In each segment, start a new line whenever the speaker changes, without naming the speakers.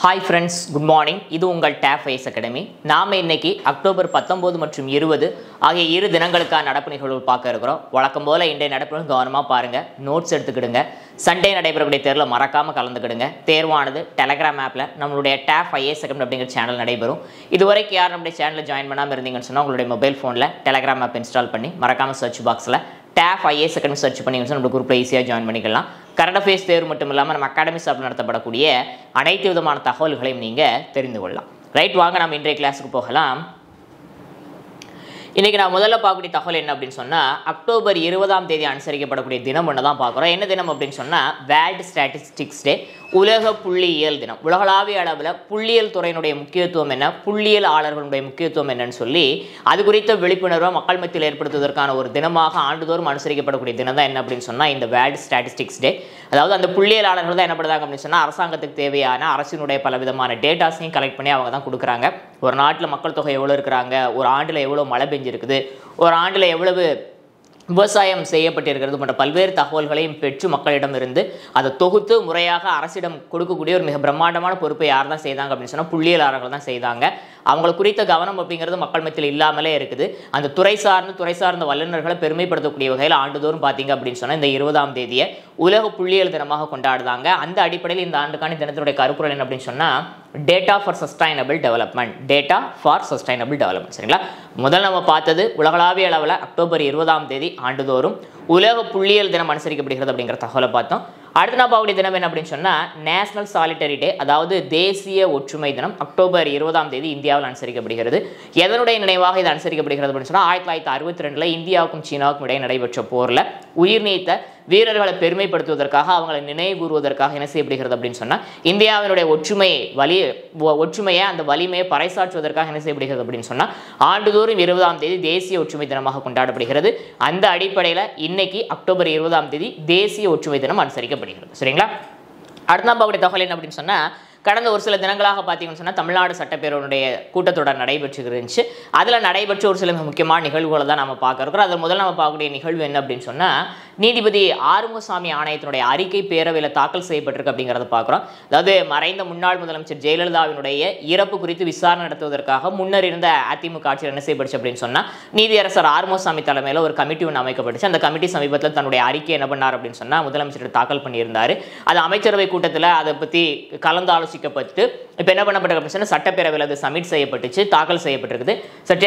hi friends good morning இது உங்கள் tape ice academy நாம் இன்னைக்கு அக்டோபர் பத்தொம்போது மற்றும் இருபது ஆகிய இரு தினங்களுக்கான நடப்பு நிகழ்வு பார்க்க இருக்கிறோம் வழக்கம் போல் இன்றைய நடப்புகளும் கவனமாக பாருங்கள் நோட்ஸ் எடுத்துக்கிடுங்க சண்டே நடைபெறக்கூடிய தேர்வில் மறக்காமல் கலந்துக்கிடுங்க தேர்வானது டெலகிராம் ஆப்பில் நம்மளுடைய டேப் ஐஏஎஸ் அகாடமி அப்படிங்கிற சேனல் நடைபெறும் இதுவரைக்கும் யார் நம்முடைய சேனலில் ஜாயின் பண்ணாமல் இருந்தீங்கன்னு சொன்னால் உங்களுடைய மொபைல் ஃபோனில் டெலகிராம் ஆப் இன்ஸ்டால் பண்ணி மறக்காமல் சர்ச் பாக்ஸில் டேப் ஐஏஎஸ் அகாடமி சர்ச் பண்ணிங்கன்னு நம்மளுக்கு குரூப்பில் ஈஸியாக ஜாயின் பண்ணிக்கலாம் கரண்ட் அஃபேர்ஸ் தேர்வு மட்டும் இல்லாமல் நம்ம அகாடமி சார்பில் நடத்தப்படக்கூடிய அனைத்து விதமான தகவல்களையும் நீங்கள் தெரிந்து கொள்ளலாம் ரைட் வாங்க நம்ம இன்றைய கிளாஸுக்கு போகலாம் இன்றைக்கி நான் முதல்ல பார்க்கக்கூடிய தகவல் என்ன அப்படின்னு சொன்னால் அக்டோபர் இருபதாம் தேதி அனுசரிக்கப்படக்கூடிய தினம் ஒன்று தான் பார்க்குறோம் என்ன தினம் அப்படின்னு சொன்னால் வேர்ல்டு ஸ்டாட்டிஸ்டிக்ஸ் டே உலக புள்ளியியல் தினம் உலகளாவிய அளவில் புள்ளியியல் துறையினுடைய முக்கியத்துவம் என்ன புள்ளியியல் ஆளர்களுடைய முக்கியத்துவம் என்னன்னு சொல்லி அது குறித்த விழிப்புணர்வை மக்கள் மத்தியில் ஏற்படுத்துவதற்கான ஒரு தினமாக ஆண்டுதோறும் அனுசரிக்கப்படக்கூடிய தினம் தான் என்ன அப்படின்னு சொன்னால் இந்த வேர்ல்டு ஸ்டாட்டிஸ்டிக்ஸ் டே அதாவது அந்த புள்ளியியலாளர்கள் தான் என்ன பண்ணுறாங்க அப்படின்னு சொன்னால் அரசாங்கத்துக்கு தேவையான அரசினுடைய பலவிதமான டேட்டாஸையும் கலெக்ட் பண்ணி அவங்க தான் கொடுக்குறாங்க ஒரு நாட்டில் மக்கள் தொகை எவ்வளோ இருக்கிறாங்க ஒரு ஆண்டில் எவ்வளோ மழை பெஞ்சிருக்குது ஒரு ஆண்டில் எவ்வளவு விவசாயம் செய்யப்பட்டிருக்கிறது போன்ற பல்வேறு தகவல்களையும் பெற்று மக்களிடமிருந்து அதை தொகுத்து முறையாக அரசிடம் கொடுக்கக்கூடிய ஒரு மிக பிரம்மாண்டமான பொறுப்பை யார் தான் செய்தாங்க அப்படின்னு சொன்னால் புள்ளியலாளர்கள் தான் செய்தாங்க அவங்களை குறித்த கவனம் அப்படிங்கிறது மக்கள் மத்தியில் இல்லாமலே இருக்குது அந்த துறை சார்ந்த துறை சார்ந்த வல்லுநர்களை பெருமைப்படுத்தக்கூடிய வகையில் ஆண்டுதோறும் பார்த்தீங்க அப்படின்னு சொன்னால் இந்த இருபதாம் தேதியை உலக புள்ளியியல் தினமாக கொண்டாடுறாங்க அந்த அடிப்படையில் இந்த ஆண்டுக்கான தினத்தினுடைய கருப்பொருள் என்ன அப்படின்னு சொன்னால் data for sustainable development data for sustainable development சரிங்களா முதல் நம்ம பார்த்தது உலகளாவிய அளவில் அக்டோபர் இருபதாம் தேதி ஆண்டுதோறும் உலக புள்ளியியல் தினம் அனுசரிக்கப்படுகிறது அப்படிங்கிற தகவலை பார்த்தோம் அடுத்த நான் பார்க்கக்கூடிய தினம் என்ன அப்படின்னு சொன்னால் நேஷனல் சாலிட்டரி டே அதாவது தேசிய ஒற்றுமை தினம் அக்டோபர் இருபதாம் தேதி இந்தியாவில் அனுசரிக்கப்படுகிறது எதனுடைய நினைவாக இது அனுசரிக்கப்படுகிறது அப்படின்னு சொன்னால் ஆயிரத்தி தொள்ளாயிரத்தி அறுபத்தி ரெண்டில் இந்தியாவுக்கும் சீனாவுக்கும் இடையே நடைபெற்ற போரில் உயிர் நீத்த வீரர்களை பெருமைப்படுத்துவதற்காக அவங்களை நினைவு கூறுவதற்காக என்ன செய்யப்படுகிறது அப்படின்னு சொன்னால் இந்தியாவினுடைய ஒற்றுமையை வலி ஒற்றுமையை அந்த வலிமையை பறைசாற்றுவதற்காக என்ன செய்யப்படுகிறது அப்படின்னு சொன்னால் ஆண்டுதோறும் இருபதாம் தேதி தேசிய ஒற்றுமை தினமாக கொண்டாடப்படுகிறது அந்த அடிப்படையில் இன்னைக்கு அக்டோபர் இருபதாம் தேதி தேசிய ஒற்றுமை தினம் அனுசரிக்கப்படுகிறது சரிங்களா அடுத்த நம்மளுடைய தகவல் என்ன அப்படின்னு சொன்னால் கடந்த ஒரு சில தினங்களாக பார்த்தீங்கன்னு சொன்னால் தமிழ்நாடு சட்டப்பேரவையினுடைய கூட்டத்தொடர் நடைபெற்று இருந்துச்சு அதில் நடைபெற்ற ஒரு சில முக்கியமான நிகழ்வுகளை தான் நம்ம பார்க்க இருக்கிறோம் அதில் முதல்ல நம்ம பார்க்கக்கூடிய நிகழ்வு என்ன அப்படின்னு சொன்னால் நீதிபதி ஆறுமுகசாமி ஆணையத்தினுடைய அறிக்கை பேரவையில் தாக்கல் செய்யப்பட்டிருக்கு அப்படிங்கிறத பார்க்குறோம் அதாவது மறைந்த முன்னாள் முதலமைச்சர் ஜெயலலிதாவினுடைய இறப்பு குறித்து விசாரணை நடத்துவதற்காக முன்னர் இருந்த அதிமுக ஆட்சியில் என்ன செய்யப்படுச்சு அப்படின்னு சொன்னால் நீதியரசர் ஆறுமுகசாமி தலைமையில் ஒரு கமிட்டி ஒன்று அமைக்கப்பட்டுச்சு அந்த கமிட்டி சமீபத்தில் தன்னுடைய அறிக்கை என்ன பண்ணார் அப்படின்னு சொன்னால் முதலமைச்சர் தாக்கல் பண்ணியிருந்தார் அது அமைச்சரவை கூட்டத்தில் அதை பற்றி கலந்தாலோசி விமர்சிக்கப்பட்டு இப்போ என்ன பண்ணப்பட்ட பிரச்சனை சட்டப்பேரவையில் அது சப்மிட் செய்யப்பட்டுச்சு தாக்கல் செய்யப்பட்டிருக்குது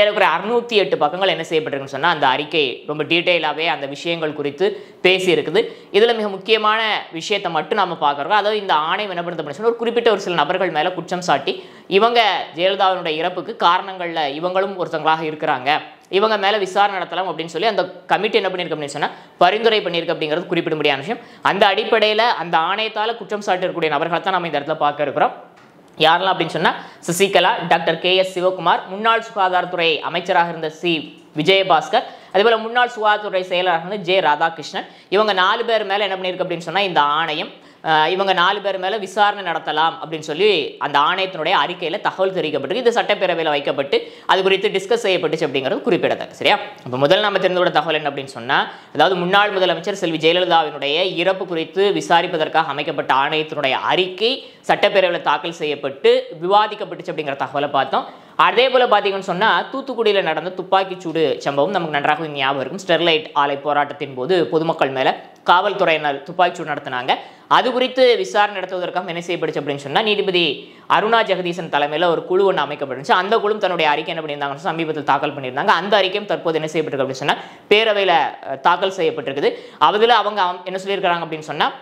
இருக்கிற அறுநூத்தி எட்டு பக்கங்கள் என்ன செய்யப்பட்டிருக்குன்னு சொன்னால் அந்த அறிக்கை ரொம்ப டீட்டெயிலாகவே அந்த விஷயங்கள் குறித்து பேசியிருக்குது இதில் மிக முக்கியமான விஷயத்தை மட்டும் நம்ம பார்க்குறோம் அதாவது இந்த ஆணையம் என்ன பண்ணுறது ஒரு குறிப்பிட்ட ஒரு சில நபர்கள் மேலே குற்றம் சாட்டி இவங்க ஜெயலலிதாவினுடைய இறப்புக்கு காரணங்களில் இவங்களும் ஒருத்தங்களாக இருக்கிறாங்க இவங்க மேலே விசாரணை நடத்தலாம் அப்படின்னு சொல்லி அந்த கமிட்டி என்ன பண்ணியிருக்க அப்படின்னு சொன்னால் பரிந்துரை பண்ணியிருக்கு அப்படிங்கிறது குறிப்பிட முடியாத விஷயம் அந்த அடிப்படையில் அந்த ஆணையத்தால் குற்றம் சாட்டிருக்கக்கூடிய நபர்களை தான் நம்ம இந்த இடத்துல பார்க்க இருக்கிறோம் யாரெல்லாம் அப்படின்னு சொன்னால் Sasikala doctor K S Sivakumar முன்னாள் சுகாதாரத்துறை அமைச்சராக இருந்த சி விஜயபாஸ்கர் அதேபோல் முன்னாள் சுகாதாரத்துறை செயலராக இருந்த ஜே ராதாகிருஷ்ணன் இவங்க நாலு பேர் மேலே என்ன பண்ணியிருக்கு அப்படின்னு சொன்னால் இந்த ஆணையம் இவங்க நாலு பேர் மேலே விசாரணை நடத்தலாம் அப்படின்னு சொல்லி அந்த ஆணையத்தினுடைய அறிக்கையில் தகவல் தெரிவிக்கப்பட்டு இது சட்டப்பேரவையில் வைக்கப்பட்டு அது குறித்து டிஸ்கஸ் செய்யப்பட்டுச்சு அப்படிங்கிறது குறிப்பிடத்தக்க சரியா இப்போ முதல் தெரிந்து தெரிந்துவிட தகவல் என்ன அப்படின்னு சொன்னால் அதாவது முன்னாள் முதலமைச்சர் செல்வி ஜெயலலிதாவினுடைய இறப்பு குறித்து விசாரிப்பதற்காக அமைக்கப்பட்ட ஆணையத்தினுடைய அறிக்கை சட்டப்பேரவையில் தாக்கல் செய்யப்பட்டு விவாதிக்கப்பட்டுச்சு அப்படிங்கிற தகவலை பார்த்தோம் அதே போல் பார்த்தீங்கன்னு சொன்னால் தூத்துக்குடியில் நடந்த துப்பாக்கிச்சூடு சம்பவம் நமக்கு நன்றாக ஞாபகம் இருக்கும் ஸ்டெர்லைட் ஆலை போராட்டத்தின் போது பொதுமக்கள் மேலே காவல்துறையினர் துப்பாக்கிச்சூடு நடத்தினாங்க அது குறித்து விசாரணை நடத்துவதற்காக என்ன செய்யப்படுச்சு அப்படின்னு சொன்னால் நீதிபதி அருணா ஜெகதீசன் தலைமையில் ஒரு குழு ஒன்று அமைக்கப்பட்டுச்சு அந்த குழு தன்னுடைய அறிக்கை என்ன பண்ணியிருந்தாங்க சமீபத்தில் தாக்கல் பண்ணியிருந்தாங்க அந்த அறிக்கையும் தற்போது என்ன செய்யப்பட்டிருக்கு அப்படின்னு சொன்னால் பேரவையில் தாக்கல் செய்யப்பட்டிருக்குது அதில் அவங்க என்ன சொல்லியிருக்கிறாங்க அப்படின்னு சொன்னால்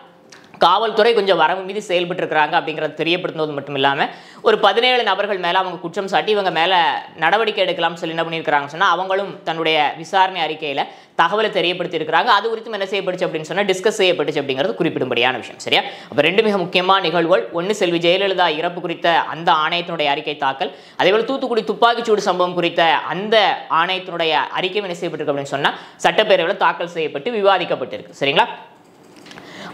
காவல்துறை கொஞ்சம் வரவு மீது செயல்பட்டு இருக்கிறாங்க அப்படிங்கிறத தெரியப்படுத்துவது மட்டும் இல்லாமல் ஒரு பதினேழு நபர்கள் மேலே அவங்க குற்றம் சாட்டி இவங்க மேலே நடவடிக்கை எடுக்கலாம்னு சொல்லி என்ன பண்ணியிருக்கிறாங்க சொன்னால் அவங்களும் தன்னுடைய விசாரணை அறிக்கையில் தகவலை தெரியப்படுத்தியிருக்கிறாங்க அது குறித்தும் என்ன செய்யப்படுச்சு அப்படின்னு சொன்னால் டிஸ்கஸ் செய்யப்பட்டுச்சு அப்படிங்கிறது குறிப்பிடும்படியான விஷயம் சரியா அப்போ ரெண்டு மிக முக்கியமான நிகழ்வுகள் ஒன்று செல்வி ஜெயலலிதா இறப்பு குறித்த அந்த ஆணையத்தினுடைய அறிக்கை தாக்கல் அதேபோல் தூத்துக்குடி துப்பாக்கிச்சூடு சம்பவம் குறித்த அந்த ஆணையத்தினுடைய அறிக்கை என்ன செய்யப்பட்டிருக்கு அப்படின்னு சொன்னால் சட்டப்பேரவையில் தாக்கல் செய்யப்பட்டு விவாதிக்கப்பட்டிருக்கு சரிங்களா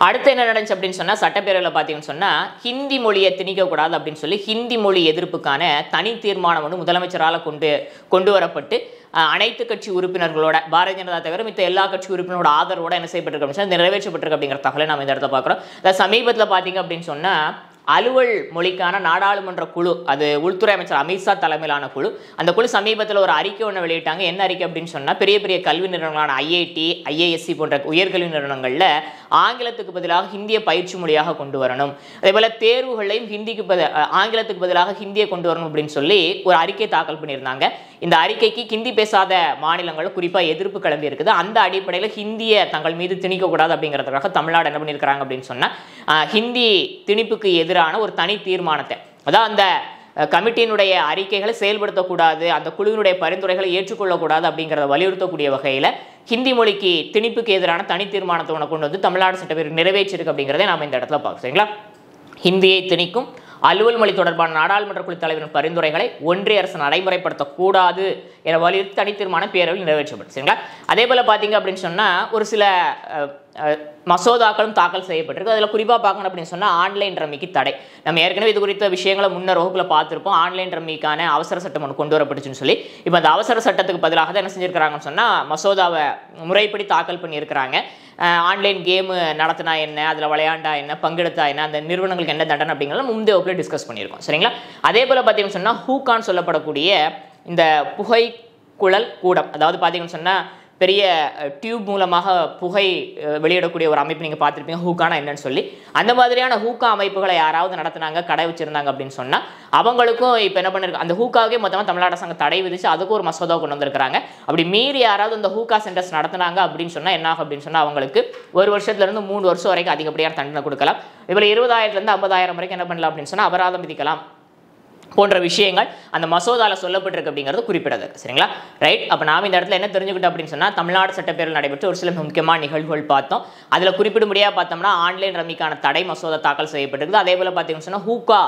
அடுத்து என்ன நடந்துச்சு அப்படின்னு சொன்னால் சட்டப்பேரவையில் பார்த்தீங்கன்னு சொன்னால் ஹிந்தி மொழியை திணிக்கக்கூடாது அப்படின்னு சொல்லி ஹிந்தி மொழி எதிர்ப்புக்கான தனி தீர்மானம் வந்து முதலமைச்சரால் கொண்டு கொண்டு வரப்பட்டு அனைத்து கட்சி உறுப்பினர்களோட பாரதிய ஜனதா தவிர மித்த எல்லா கட்சி உறுப்பினரோட ஆதரவோட என்ன செய்யப்பட்டிருக்கு அப்படின்னு நிறைவேற்றப்பட்டிருக்கு அப்படிங்கிற தகவலை நம்ம இந்த இடத்த பார்க்குறோம் இந்த சமீபத்தில் பார்த்தீங்க அப்படின்னு சொன்னால் அலுவல் மொழிக்கான நாடாளுமன்ற குழு அது உள்துறை அமைச்சர் அமித்ஷா தலைமையிலான குழு அந்த குழு சமீபத்தில் ஒரு அறிக்கை ஒன்று வெளியிட்டாங்க என்ன அறிக்கை அப்படின்னு சொன்னால் பெரிய பெரிய கல்வி நிறுவனங்களான ஐஐடி ஐஏஎஸ்சி போன்ற உயர்கல்வி நிறுவனங்களில் ஆங்கிலத்துக்கு பதிலாக ஹிந்தியை பயிற்சி மொழியாக கொண்டு வரணும் அதே போல் தேர்வுகளையும் ஹிந்திக்கு பதி ஆங்கிலத்துக்கு பதிலாக ஹிந்தியை கொண்டு வரணும் அப்படின்னு சொல்லி ஒரு அறிக்கை தாக்கல் பண்ணியிருந்தாங்க இந்த அறிக்கைக்கு ஹிந்தி பேசாத மாநிலங்களும் குறிப்பாக எதிர்ப்பு கிளம்பி இருக்குது அந்த அடிப்படையில் ஹிந்தியை தங்கள் மீது திணிக்கக்கூடாது அப்படிங்கிறதுக்காக தமிழ்நாடு என்ன பண்ணியிருக்கிறாங்க அப்படின்னு சொன்னால் ஹிந்தி திணிப்புக்கு எதிரான ஒரு தனி தீர்மானத்தை அதான் அந்த கமிட்டியினுடைய அறிக்கைகளை செயல்படுத்தக்கூடாது அந்த குழுவினுடைய பரிந்துரைகளை ஏற்றுக்கொள்ளக்கூடாது அப்படிங்கிறத வலியுறுத்தக்கூடிய வகையில் ஹிந்தி மொழிக்கு திணிப்புக்கு எதிரான தனி தீர்மானத்தை உனக்கு கொண்டு வந்து தமிழ்நாடு சட்டப்பேரவை நிறைவேற்றிருக்கு அப்படிங்கிறதே நாம் இந்த இடத்துல பார்க்கணும் சரிங்களா ஹிந்தியை திணிக்கும் அலுவல் மொழி தொடர்பான நாடாளுமன்ற குழு தலைவரின் பரிந்துரைகளை ஒன்றிய அரசு நடைமுறைப்படுத்தக்கூடாது என வலியுறுத்தி தனி தீர்மானம் பேரவையில் நிறைவேற்றப்பட்டு சரிங்களா அதே போல் பார்த்தீங்க அப்படின்னு சொன்னால் ஒரு சில மசோதாக்களும் தாக்கல் செய்யப்பட்டிருக்கு அதில் குறிப்பாக பார்க்கணும் அப்படின்னு சொன்னால் ஆன்லைன் ரம்மிக்கு தடை நம்ம ஏற்கனவே இது குறித்த விஷயங்களை முன்னர் ரோகுல பார்த்துருப்போம் ஆன்லைன் ரம்மிக்கான அவசர சட்டம் ஒன்று கொண்டு வரப்பட்டுச்சுன்னு சொல்லி இப்போ அந்த அவசர சட்டத்துக்கு பதிலாக தான் என்ன செஞ்சுருக்கிறாங்கன்னு சொன்னால் மசோதாவை முறைப்படி தாக்கல் பண்ணியிருக்கிறாங்க ஆன்லைன் கேமு நடத்தினா என்ன அதில் விளையாண்டா என்ன பங்கெடுத்தா என்ன அந்த நிறுவனங்களுக்கு என்ன தண்டனை அப்படிங்கிறத முந்தைய ஒப்பில் டிஸ்கஸ் பண்ணியிருக்கோம் சரிங்களா அதே போல் பார்த்தீங்கன்னு சொன்னால் ஹூக்கான் சொல்லப்படக்கூடிய இந்த புகை குழல் கூடம் அதாவது பார்த்தீங்கன்னு சொன்னால் பெரிய டியூப் மூலமாக புகை வெளியிடக்கூடிய ஒரு அமைப்பு நீங்கள் பார்த்துருப்பீங்க ஹூக்கானா என்னன்னு சொல்லி அந்த மாதிரியான ஹூக்கா அமைப்புகளை யாராவது நடத்தினாங்க கடை வச்சுருந்தாங்க அப்படின்னு சொன்னால் அவங்களுக்கும் இப்போ என்ன பண்ணிருக்கு அந்த ஹூக்காவே மொத்தமாக தமிழ்நாடு அரசாங்கம் தடை விதிச்சு அதுக்கும் ஒரு மசோதா கொண்டு வந்திருக்கிறாங்க அப்படி மீறி யாராவது அந்த ஹூக்கா சென்டர்ஸ் நடத்தினாங்க அப்படின்னு சொன்னால் என்ன ஆகும் அப்படின்னு சொன்னால் அவங்களுக்கு ஒரு வருஷத்துலேருந்து மூணு வருஷம் வரைக்கும் அதிகப்படியான தண்டனை கொடுக்கலாம் இவ்வளோ இருபதாயிரத்துலேருந்து ஐம்பதாயிரம் வரைக்கும் என்ன பண்ணலாம் அப்படின்னு சொன்னால் அபராதம் விதிக்கலாம் போன்ற விஷயங்கள் அந்த மசோதாவில் சொல்லப்பட்டிருக்கு அப்படிங்கிறது குறிப்பிடாது சரிங்களா ரைட் அப்போ நாம் இந்த இடத்துல என்ன தெரிஞ்சுக்கிட்டோம் அப்படின்னு சொன்னால் தமிழ்நாடு சட்டப்பேரவை நடைபெற்ற ஒரு சில முக்கியமான நிகழ்வுகள் பார்த்தோம் அதில் குறிப்பிடும்படியாக பார்த்தோம்னா ஆன்லைன் ரம்மிக்கான தடை மசோதா தாக்கல் செய்யப்பட்டிருக்கு அதே போல் பார்த்தீங்கன்னு சொன்னால் ஹூக்கா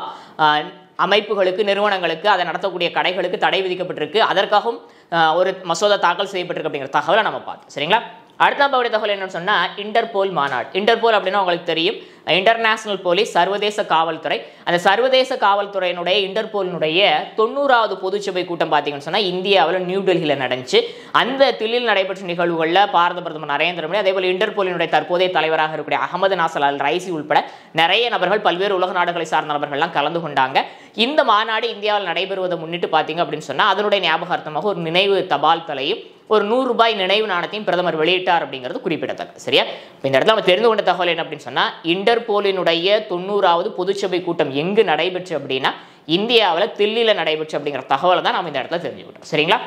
அமைப்புகளுக்கு நிறுவனங்களுக்கு அதை நடத்தக்கூடிய கடைகளுக்கு தடை விதிக்கப்பட்டிருக்கு அதற்காகவும் ஒரு மசோதா தாக்கல் செய்யப்பட்டிருக்கு அப்படிங்கிற தகவலை நம்ம பார்த்தோம் சரிங்களா அடுத்த பகுதி தகவல் என்னன்னு சொன்னால் இன்டர்போல் மாநாடு இன்டர்போல் அப்படின்னா உங்களுக்கு தெரியும் இன்டர்நேஷனல் போலீஸ் சர்வதேச காவல்துறை அந்த சர்வதேச காவல்துறையினுடைய இன்டர்போலினுடைய தொண்ணூறாவது பொதுச்சபை கூட்டம் பார்த்தீங்கன்னு சொன்னால் இந்தியாவில் நியூ டெல்லியில் நடந்துச்சு அந்த தில்லியில் நடைபெற்ற நிகழ்வுகளில் பாரத பிரதமர் நரேந்திர மோடி அதே போல் இன்டர்போலினுடைய தற்போதைய தலைவராக இருக்கக்கூடிய அகமது நாசல் அல் ரைசி உட்பட நிறைய நபர்கள் பல்வேறு உலக நாடுகளை சார்ந்த நபர்கள்லாம் கலந்து கொண்டாங்க இந்த மாநாடு இந்தியாவில் நடைபெறுவதை முன்னிட்டு பார்த்தீங்க அப்படின்னு சொன்னால் அதனுடைய ஞாபகார்த்தமாக ஒரு நினைவு தபால் தலையும் ஒரு நூறு ரூபாய் நினைவு நாணத்தையும் பிரதமர் வெளியிட்டார் அப்படிங்கிறது குறிப்பிடத்தக்கது சரியா இந்த இடத்துல நம்ம தெரிந்து கொண்ட தகவல் என்ன அப்படின்னு சொன்னால் இன்டர் இன்டர்போலினுடைய தொண்ணூறாவது பொதுச்சபை கூட்டம் எங்கு நடைபெற்று அப்படின்னா இந்தியாவில் தில்லியில் நடைபெற்று அப்படிங்கிற தகவலை தான் நம்ம இந்த இடத்துல தெரிஞ்சுக்கிட்டோம் சரிங்களா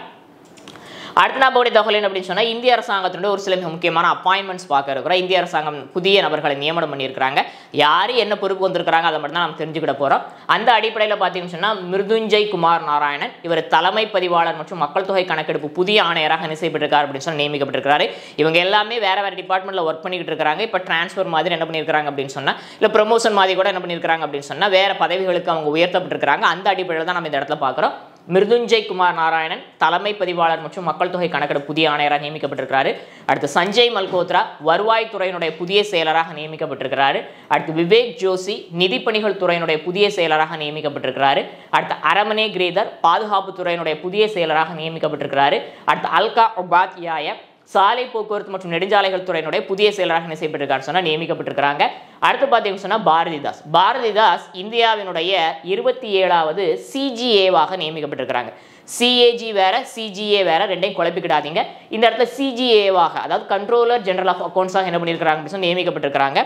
அடுத்து நான் போய் தகவலின் அப்படின்னு சொன்னால் இந்திய அரசாங்கத்தினுடைய ஒரு சில மிக முக்கியமான அப்பாயின்மெண்ட்ஸ் பார்க்க இருக்கிறோம் இந்திய அரசாங்கம் புதிய நபர்களை நியமனம் பண்ணியிருக்கிறாங்க யார் என்ன பொறுப்பு வந்திருக்கிறாங்க அதை மட்டும் தான் நம்ம தெரிஞ்சுக்கிட போகிறோம் அந்த அடிப்படையில் பார்த்தீங்கன்னு சொன்னால் மிருதுஞ்சய் குமார் நாராயணன் இவர் தலைமை பதிவாளர் மற்றும் மக்கள் தொகை கணக்கெடுப்பு புதிய ஆணையராக நிசைப்பட்டிருக்கார் அப்படின்னு சொல்லி நியமிக்கப்பட்டிருக்கிறாரு இவங்க எல்லாமே வேறு வேறு டிபார்ட்மெண்ட்டில் ஒர்க் பண்ணிக்கிட்டு இருக்காங்க இப்போ ட்ரான்ஸ்ஃபர் மாதிரி என்ன பண்ணியிருக்காங்க அப்படின்னு சொன்னால் இல்லை ப்ரொமோஷன் மாதிரி கூட என்ன பண்ணியிருக்காங்க அப்படின்னு சொன்னால் வேறு பதவிகளுக்கு அவங்க உயர்த்தப்பட்டிருக்கிறாங்க அந்த அடிப்படையில் தான் நம்ம இந்த இடத்துல பார்க்குறோம் மிருதுஞ்சய் குமார் நாராயணன் தலைமை பதிவாளர் மற்றும் மக்கள் தொகை கணக்கெடுப்பு புதிய ஆணையராக நியமிக்கப்பட்டிருக்கிறாரு அடுத்து சஞ்சய் மல்கோத்ரா வருவாய்த்துறையினுடைய புதிய செயலராக நியமிக்கப்பட்டிருக்கிறாரு அடுத்து விவேக் ஜோஷி நிதிப்பணிகள் துறையினுடைய புதிய செயலராக நியமிக்கப்பட்டிருக்கிறாரு அடுத்து அரமனே கிரேதர் பாதுகாப்பு துறையினுடைய புதிய செயலராக நியமிக்கப்பட்டிருக்கிறாரு அடுத்து அல்கா உபாத்யாய சாலை போக்குவரத்து மற்றும் நெடுஞ்சாலைகள் துறையினுடைய புதிய செயலராக என்ன செய்யப்பட்டிருக்காரு சொன்னால் நியமிக்கப்பட்டிருக்கிறாங்க அடுத்து பார்த்தீங்கன்னு சொன்னால் பாரதிதாஸ் பாரதிதாஸ் இந்தியாவினுடைய இருபத்தி ஏழாவது சிஜிஏவாக நியமிக்கப்பட்டிருக்கிறாங்க சிஏஜி வேற சிஜிஏ வேற ரெண்டையும் குழப்பிக்கிடாதீங்க இந்த இடத்துல சிஜிஏவாக அதாவது கண்ட்ரோலர் ஜெனரல் ஆஃப் அக்கௌண்ட்ஸாக என்ன பண்ணியிருக்கிறாங்க நியமிக்கப்பட்டிருக்கிறாங்க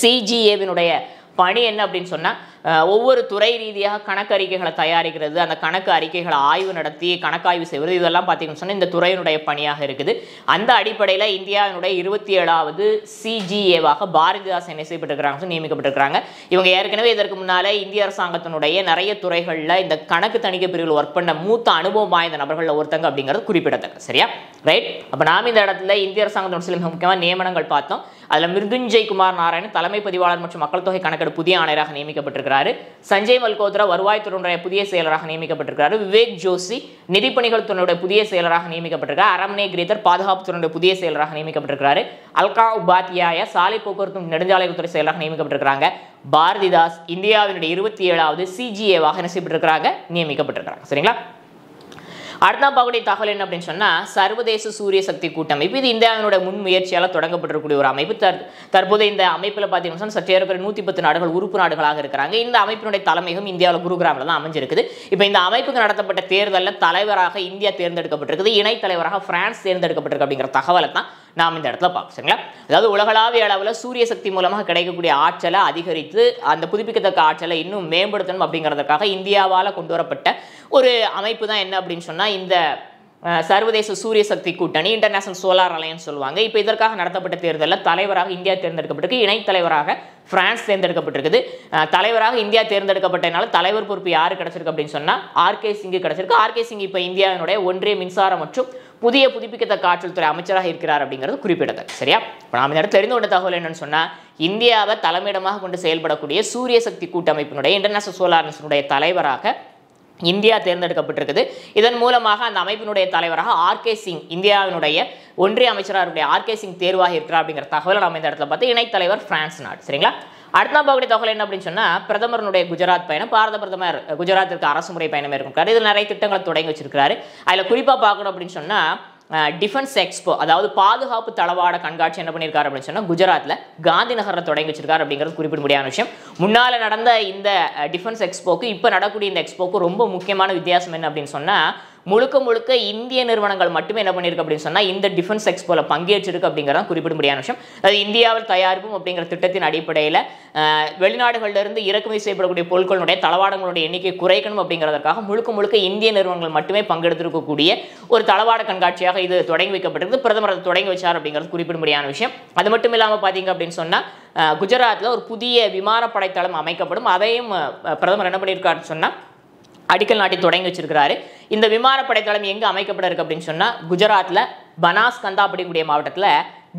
சிஜிஏவினுடைய பணி என்ன அப்படின்னு சொன்னால் ஒவ்வொரு துறை ரீதியாக கணக்கு அறிக்கைகளை தயாரிக்கிறது அந்த கணக்கு அறிக்கைகளை ஆய்வு நடத்தி கணக்காய்வு செய்வது இதெல்லாம் பார்த்திங்கன்னு சொன்னால் இந்த துறையினுடைய பணியாக இருக்குது அந்த அடிப்படையில் இந்தியாவினுடைய இருபத்தி ஏழாவது சிஜிஏவாக பாரதிதாஸ் என்ன செய்யப்பட்டிருக்கிறாங்க நியமிக்கப்பட்டிருக்கிறாங்க இவங்க ஏற்கனவே இதற்கு முன்னாலே இந்திய அரசாங்கத்தினுடைய நிறைய துறைகளில் இந்த கணக்கு தணிக்கை பிரிவில் ஒர்க் பண்ண மூத்த அனுபவம் வாய்ந்த நபர்களில் ஒருத்தங்க அப்படிங்கிறது குறிப்பிடத்தக்க சரியா ரைட் அப்போ நாம் இந்த இடத்துல இந்திய அரசாங்கத்தோட சில மிக முக்கியமான நியமனங்கள் பார்த்தோம் அதில் மிருதுஞ்சய் குமார் நாராயணன் தலைமை பதிவாளர் மற்றும் மக்கள் தொகை கணக்கெடுப்பு புதிய ஆணையராக நியமிக்கப்பட்டிருக்கிறார் இருக்கிறாரு சஞ்சய் மல்கோத்ரா வருவாய்த்துறையுடைய புதிய செயலராக நியமிக்கப்பட்டிருக்கிறாரு விவேக் ஜோஷி நிதிப்பணிகள் துறையுடைய புதிய செயலராக நியமிக்கப்பட்டிருக்காரு அரண்மனை கிரேதர் துறையுடைய புதிய செயலராக நியமிக்கப்பட்டிருக்கிறாரு அல்கா உபாத்யாய சாலை போக்குவரத்து நெடுஞ்சாலைத்துறை செயலராக நியமிக்கப்பட்டிருக்கிறாங்க பாரதிதாஸ் இந்தியாவினுடைய இருபத்தி ஏழாவது சிஜிஏவாக என்ன செய்யப்பட்டிருக்கிறாங்க நியமிக்கப்பட்டிருக்கிறாங்க சரிங்களா அடுத்த பார்க்கக்கூடிய தகவல் என்ன அப்படின்னு சொன்னால் சர்வதேச சூரிய சக்தி கூட்டமைப்பு இது இந்தியாவினுடைய முன் முயற்சியால் தொடங்கப்பட்டிருக்கக்கூடிய ஒரு அமைப்பு தற் தற்போது இந்த அமைப்பில் பார்த்தீங்கன்னா சற்றேற பேர் நூற்றி பத்து நாடுகள் உறுப்பு நாடுகளாக இருக்கிறாங்க இந்த அமைப்பினுடைய தலைமையும் இந்தியாவில் குருகிராமில் தான் அமைஞ்சிருக்குது இப்போ இந்த அமைப்புக்கு நடத்தப்பட்ட தேர்தலில் தலைவராக இந்தியா தேர்ந்தெடுக்கப்பட்டிருக்குது இணை தலைவராக பிரான்ஸ் தேர்ந்தெடுக்கப்பட்டிருக்கு அப்படிங்கிற தகவலை தான் நாம் இந்த இடத்துல பார்ப்போம் சரிங்களா அதாவது உலகளாவிய அளவில் சூரிய சக்தி மூலமாக கிடைக்கக்கூடிய ஆற்றலை அதிகரித்து அந்த புதுப்பிக்கத்தக்க ஆற்றலை இன்னும் மேம்படுத்தணும் அப்படிங்கிறதுக்காக இந்தியாவால் கொண்டு வரப்பட்ட ஒரு அமைப்பு தான் என்ன அப்படின்னு சொன்னால் இந்த சர்வதேச சூரிய சக்தி கூட்டணி இன்டர்நேஷனல் சோலார் அலையன்ஸ் சொல்லுவாங்க இப்போ இதற்காக நடத்தப்பட்ட தேர்தலில் தலைவராக இந்தியா தேர்ந்தெடுக்கப்பட்டிருக்கு இணைத் தலைவராக பிரான்ஸ் தேர்ந்தெடுக்கப்பட்டிருக்குது தலைவராக இந்தியா தேர்ந்தெடுக்கப்பட்டனால தலைவர் பொறுப்பு யார் கிடைச்சிருக்கு அப்படின்னு சொன்னால் ஆர்கே சிங்கு கிடைச்சிருக்கு ஆர்கே சிங் இப்போ இந்தியாவினுடைய ஒன்றிய மின்சாரம் மற்றும் புதிய புதுப்பிக்கத்தக்க துறை அமைச்சராக இருக்கிறார் அப்படிங்கிறது குறிப்பிடத்தக்க சரியா இப்போ நாம் இந்த இடத்துல தெரிந்து கொண்ட தகவல் என்னன்னு சொன்னால் இந்தியாவை தலைமையிடமாக கொண்டு செயல்படக்கூடிய சூரிய சக்தி கூட்டமைப்பினுடைய இன்டர்நேஷனல் சோலார்னஸினுடைய தலைவராக இந்தியா தேர்ந்தெடுக்கப்பட்டிருக்குது இதன் மூலமாக அந்த அமைப்பினுடைய தலைவராக ஆர்கே சிங் இந்தியாவினுடைய ஒன்றிய அமைச்சராக ஆர்கே சிங் தேர்வாக இருக்கிறார் அப்படிங்கிற தகவலை நம்ம இந்த இடத்துல பார்த்து இணைத்தலைவர் பிரான்ஸ் நாடு சரிங்களா அடுத்த பகுதி தொகை என்ன அப்படின்னு சொன்னால் பிரதமருடைய குஜராத் பயணம் பாரத பிரதமர் குஜராத்திற்கு அரசு முறை பயணம் இருக்கும் இதில் நிறைய திட்டங்களை தொடங்கி வச்சிருக்கிறாரு அதில் குறிப்பாக பார்க்கணும் அப்படின்னு சொன்னால் டிஃபென்ஸ் எக்ஸ்போ அதாவது பாதுகாப்பு தளவாட கண்காட்சி என்ன பண்ணியிருக்காரு அப்படின்னு சொன்னால் குஜராத்தில் காந்தி நகரில் தொடங்கி வச்சிருக்காரு அப்படிங்கிறது குறிப்பிட முடியாத விஷயம் முன்னால் நடந்த இந்த டிஃபென்ஸ் எக்ஸ்போக்கு இப்போ நடக்கூடிய இந்த எக்ஸ்போக்கு ரொம்ப முக்கியமான வித்தியாசம் என்ன அப்படின்னு சொன்னால் முழுக்க முழுக்க இந்திய நிறுவனங்கள் மட்டுமே என்ன பண்ணியிருக்கு அப்படின்னு சொன்னால் இந்த டிஃபென்ஸ் எக்ஸ்போவில் பங்கேற்றிருக்கு குறிப்பிட முடியாத விஷயம் அது இந்தியாவில் தயாரிப்பும் அப்படிங்கிற திட்டத்தின் அடிப்படையில் வெளிநாடுகளிலிருந்து இறக்குமதி செய்யப்படக்கூடிய பொருட்களுடைய தளவாடங்களுடைய எண்ணிக்கை குறைக்கணும் அப்படிங்கிறதுக்காக முழுக்க முழுக்க இந்திய நிறுவனங்கள் மட்டுமே பங்கெடுத்திருக்கக்கூடிய ஒரு தளவாட கண்காட்சியாக இது தொடங்கி வைக்கப்பட்டிருக்கு பிரதமர் அதை தொடங்கி வச்சார் அப்படிங்கிறது குறிப்பிட முடியாத விஷயம் அது மட்டும் இல்லாமல் பார்த்தீங்க அப்படின்னு சொன்னால் குஜராத்தில் ஒரு புதிய விமானப்படை தளம் அமைக்கப்படும் அதையும் பிரதமர் என்ன பண்ணியிருக்காருன்னு சொன்னால் அடிக்கல் நாட்டி தொடங்கி வச்சிருக்கிறாரு இந்த விமானப்படை தளம் எங்கே அமைக்கப்பட இருக்கு அப்படின்னு சொன்னால் குஜராத்தில் பனாஸ்கந்தா அப்படிங்கக்கூடிய மாவட்டத்தில்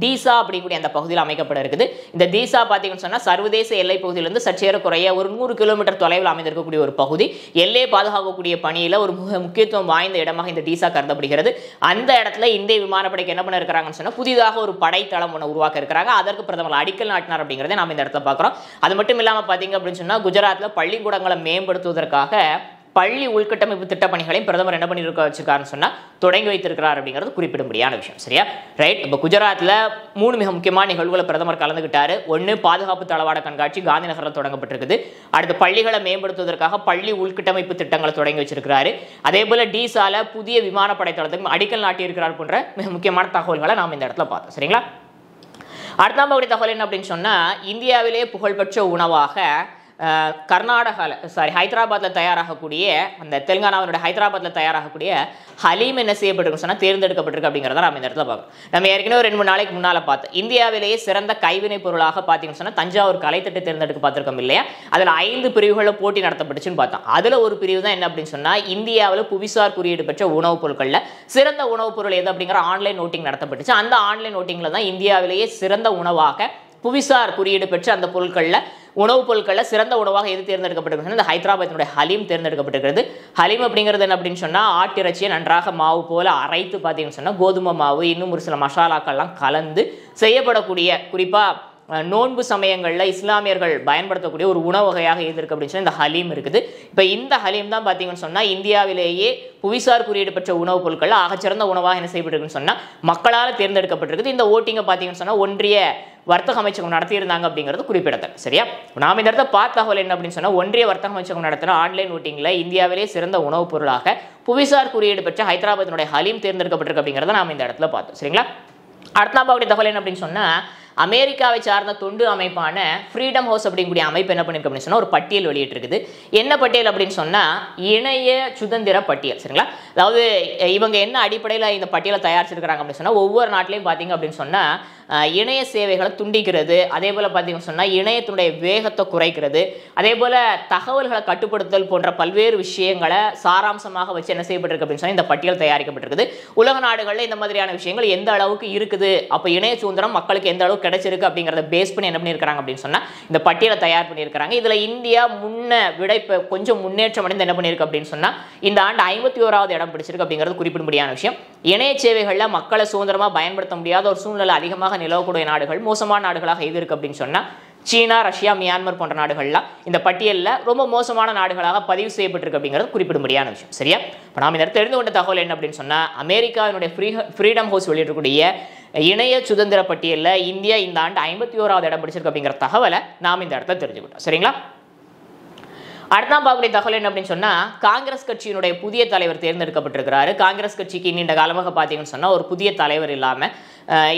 தீசா அப்படிங்கக்கூடிய அந்த பகுதியில் அமைக்கப்பட இருக்குது இந்த தீசா பார்த்தீங்கன்னு சொன்னால் சர்வதேச எல்லை பகுதியிலிருந்து குறைய ஒரு நூறு கிலோமீட்டர் தொலைவில் அமைந்திருக்கக்கூடிய ஒரு பகுதி எல்லையை பாதுகாக்கக்கூடிய பணியில் ஒரு முக்கியத்துவம் வாய்ந்த இடமாக இந்த டீசா கருதப்படுகிறது அந்த இடத்துல இந்திய விமானப்படைக்கு என்ன பண்ண இருக்கிறாங்கன்னு சொன்னால் புதிதாக ஒரு படைத்தளம் ஒன்று உருவாக்க இருக்கிறாங்க அதற்கு பிரதமர் அடிக்கல் நாட்டினார் அப்படிங்கிறத நாம் இந்த இடத்துல பார்க்குறோம் அது மட்டும் இல்லாமல் பார்த்தீங்க அப்படின்னு சொன்னால் குஜராத்தில் பள்ளிக்கூடங்களை மேம்படுத்துவதற்காக பள்ளி உள்கட்டமைப்பு திட்ட பணிகளையும் பிரதமர் என்ன பண்ணியிருக்க வச்சிருக்காருன்னு சொன்னால் தொடங்கி வைத்திருக்கிறார் அப்படிங்கிறது குறிப்பிட முடியாத விஷயம் சரியா ரைட் இப்போ குஜராத்தில் மூணு மிக முக்கியமான நிகழ்வுகளை பிரதமர் கலந்துகிட்டாரு ஒன்று பாதுகாப்பு தளவாட கண்காட்சி காந்தி நகரில் தொடங்கப்பட்டிருக்குது அடுத்து பள்ளிகளை மேம்படுத்துவதற்காக பள்ளி உள்கட்டமைப்பு திட்டங்களை தொடங்கி வச்சிருக்கிறாரு அதே போல் டீசால புதிய விமானப்படை தளத்துக்கு அடிக்கல் நாட்டியிருக்கிறார் போன்ற மிக முக்கியமான தகவல்களை நாம் இந்த இடத்துல பார்த்தோம் சரிங்களா அடுத்த தகவல் என்ன அப்படின்னு சொன்னால் இந்தியாவிலேயே புகழ்பெற்ற உணவாக கர்நாடகாவில் சாரி ஹைதராபாத்தில் தயாராகக்கூடிய அந்த தெலுங்கானாவினுடைய ஹைதராபாத்தில் தயாராகக்கூடிய ஹலீம் என்ன செய்யப்பட்டிருக்கு சொன்னால் தேர்ந்தெடுக்கப்பட்டிருக்கு அப்படிங்கிறத நம்ம இந்த இடத்துல பார்க்கணும் நம்ம ஏற்கனவே ஒரு ரெண்டு மூணு நாளைக்கு முன்னால் பார்த்தோம் இந்தியாவிலேயே சிறந்த கைவினை பொருளாக பார்த்தீங்கன்னு சொன்னால் தஞ்சாவூர் கலைத்திட்டு தேர்ந்தெடுக்க பார்த்துருக்கோம் இல்லையா அதில் ஐந்து பிரிவுகளில் போட்டி நடத்தப்பட்டுச்சுன்னு பார்த்தோம் அதில் ஒரு பிரிவு தான் என்ன அப்படின்னு சொன்னால் இந்தியாவில் புவிசார் குறியீடு பெற்ற உணவுப் பொருட்களில் சிறந்த உணவுப் பொருள் எது அப்படிங்கிற ஆன்லைன் நோட்டிங் நடத்தப்பட்டுச்சு அந்த ஆன்லைன் நோட்டிங்கில் தான் இந்தியாவிலேயே சிறந்த உணவாக புவிசார் குறியீடு பெற்று அந்த பொருட்களில் உணவுப் பொருட்களில் சிறந்த உணவாக எது தேர்ந்தெடுக்கப்பட்டிருக்கிறது இந்த ஹைதராபாத்தினுடைய ஹலீம் தேர்ந்தெடுக்கப்பட்டிருக்கிறது ஹலீம் அப்படிங்கிறது என்ன அப்படின்னு சொன்னால் ஆட்டிறைச்சியை நன்றாக மாவு போல் அரைத்து பார்த்தீங்கன்னு சொன்னால் கோதுமை மாவு இன்னும் ஒரு சில மசாலாக்கள்லாம் கலந்து செய்யப்படக்கூடிய குறிப்பாக நோன்பு சமயங்களில் இஸ்லாமியர்கள் பயன்படுத்தக்கூடிய ஒரு உணவகையாக இருந்திருக்கு அப்படின்னு சொன்னால் இந்த ஹலீம் இருக்குது இப்போ இந்த ஹலீம் தான் பார்த்தீங்கன்னு சொன்னால் இந்தியாவிலேயே புவிசார் குறியீடு பெற்ற உணவுப் பொருட்கள் ஆகச்சிறந்த உணவாக என்ன செய்யப்பட்டிருக்குன்னு சொன்னால் மக்களால் தேர்ந்தெடுக்கப்பட்டிருக்குது இந்த ஓட்டிங்கை பார்த்தீங்கன்னு சொன்னால் ஒன்றிய வர்த்தக அமைச்சகம் நடத்தியிருந்தாங்க அப்படிங்கிறது குறிப்பிடத்தக்க சரியா நாம் இந்த இடத்த பார்த்தாகல் என்ன அப்படின்னு சொன்னால் ஒன்றிய வர்த்தக அமைச்சகம் நடத்தின ஆன்லைன் ஓட்டிங்கில் இந்தியாவிலே சிறந்த உணவுப் பொருளாக புவிசார் குறியீடு பெற்ற ஹைதராபாத்தினுடைய ஹலீம் தேர்ந்தெடுக்கப்பட்டிருக்கு அப்படிங்கிறத நாம் இந்த இடத்துல பார்த்தோம் சரிங்களா அடுத்த தகவல் என்ன அப்படின்னு சொன்னால் அமெரிக்காவை சார்ந்த தொண்டு அமைப்பான ஃப்ரீடம் ஹவுஸ் அப்படிங்கக்கூடிய அமைப்பு என்ன பண்ணிருக்கு அப்படின்னு சொன்னால் ஒரு பட்டியல் வெளியிட்டு என்ன பட்டியல் அப்படின்னு சொன்னால் இணைய சுதந்திர பட்டியல் சரிங்களா அதாவது இவங்க என்ன அடிப்படையில் இந்த பட்டியலை தயாரிச்சிருக்கிறாங்க அப்படின்னு சொன்னால் ஒவ்வொரு நாட்டிலையும் பார்த்திங்க அப்படின்னு சொன்னால் இணைய சேவைகளை துண்டிக்கிறது அதே போல் பார்த்தீங்கன்னு சொன்னால் இணையத்துடைய வேகத்தை குறைக்கிறது அதே போல் தகவல்களை கட்டுப்படுத்துதல் போன்ற பல்வேறு விஷயங்களை சாராம்சமாக வச்சு என்ன செய்யப்பட்டிருக்கு அப்படின்னு சொன்னால் இந்த பட்டியல் தயாரிக்கப்பட்டிருக்குது உலக நாடுகளில் இந்த மாதிரியான விஷயங்கள் எந்த அளவுக்கு இருக்குது அப்போ இணைய சுதந்திரம் மக்களுக்கு எந்த அளவுக்கு கிடைச்சிருக்கு அப்படிங்கிறத பேஸ் பண்ணி என்ன பண்ணிருக்காங்க அப்படின்னு சொன்னால் இந்த பட்டியலை தயார் பண்ணியிருக்காங்க இதில் இந்தியா முன்ன விட இப்போ கொஞ்சம் முன்னேற்றம் அடைந்து என்ன பண்ணியிருக்கு அப்படின்னு சொன்னால் இந்த ஆண்டு ஐம்பத்தி ஓராவது இடம் பிடிச்சிருக்கு அப்படிங்கிறது குறிப்பிட முடியாத விஷயம் இணைய சேவைகளில் மக்களை சுதந்திரமாக பயன்படுத்த முடியாத ஒரு சூழ்நிலை அதிகமாக நிலவக்கூடிய நாடுகள் மோசமான நாடுகளாக இது இருக்குது அப்படின்னு சொன்னால் சீனா ரஷ்யா மியான்மர் போன்ற நாடுகள்லாம் இந்த பட்டியலில் ரொம்ப மோசமான நாடுகளாக பதிவு செய்யப்பட்டிருக்கு அப்படிங்கிறது குறிப்பிட முடியாத விஷயம் சரியா இப்போ நாம் இந்த இடத்துல தெரிந்து கொண்ட தகவல் என்ன அப்படின்னு சொன்னால் அமெரிக்காவினுடைய ஃப்ரீ ஃப்ரீடம் ஹவுஸ் வெளியிடக்கூடிய இணைய சுதந்திர பட்டியலில் இந்தியா இந்த ஆண்டு ஐம்பத்தி ஓராவது இடம் பிடிச்சிருக்கு அப்படிங்கிற தகவலை நாம் இந்த இடத்த தெரிஞ்சுக்கிட்டோம் சரிங்களா அடுத்தான் பார்க்கக்கூடிய தகவல் என்ன அப்படின்னு சொன்னால் காங்கிரஸ் கட்சியினுடைய புதிய தலைவர் தேர்ந்தெடுக்கப்பட்டிருக்கிறாரு காங்கிரஸ் கட்சிக்கு நீண்ட காலமாக பார்த்தீங்கன்னு சொன்னால் ஒரு புதிய தலைவர் இல்லாமல்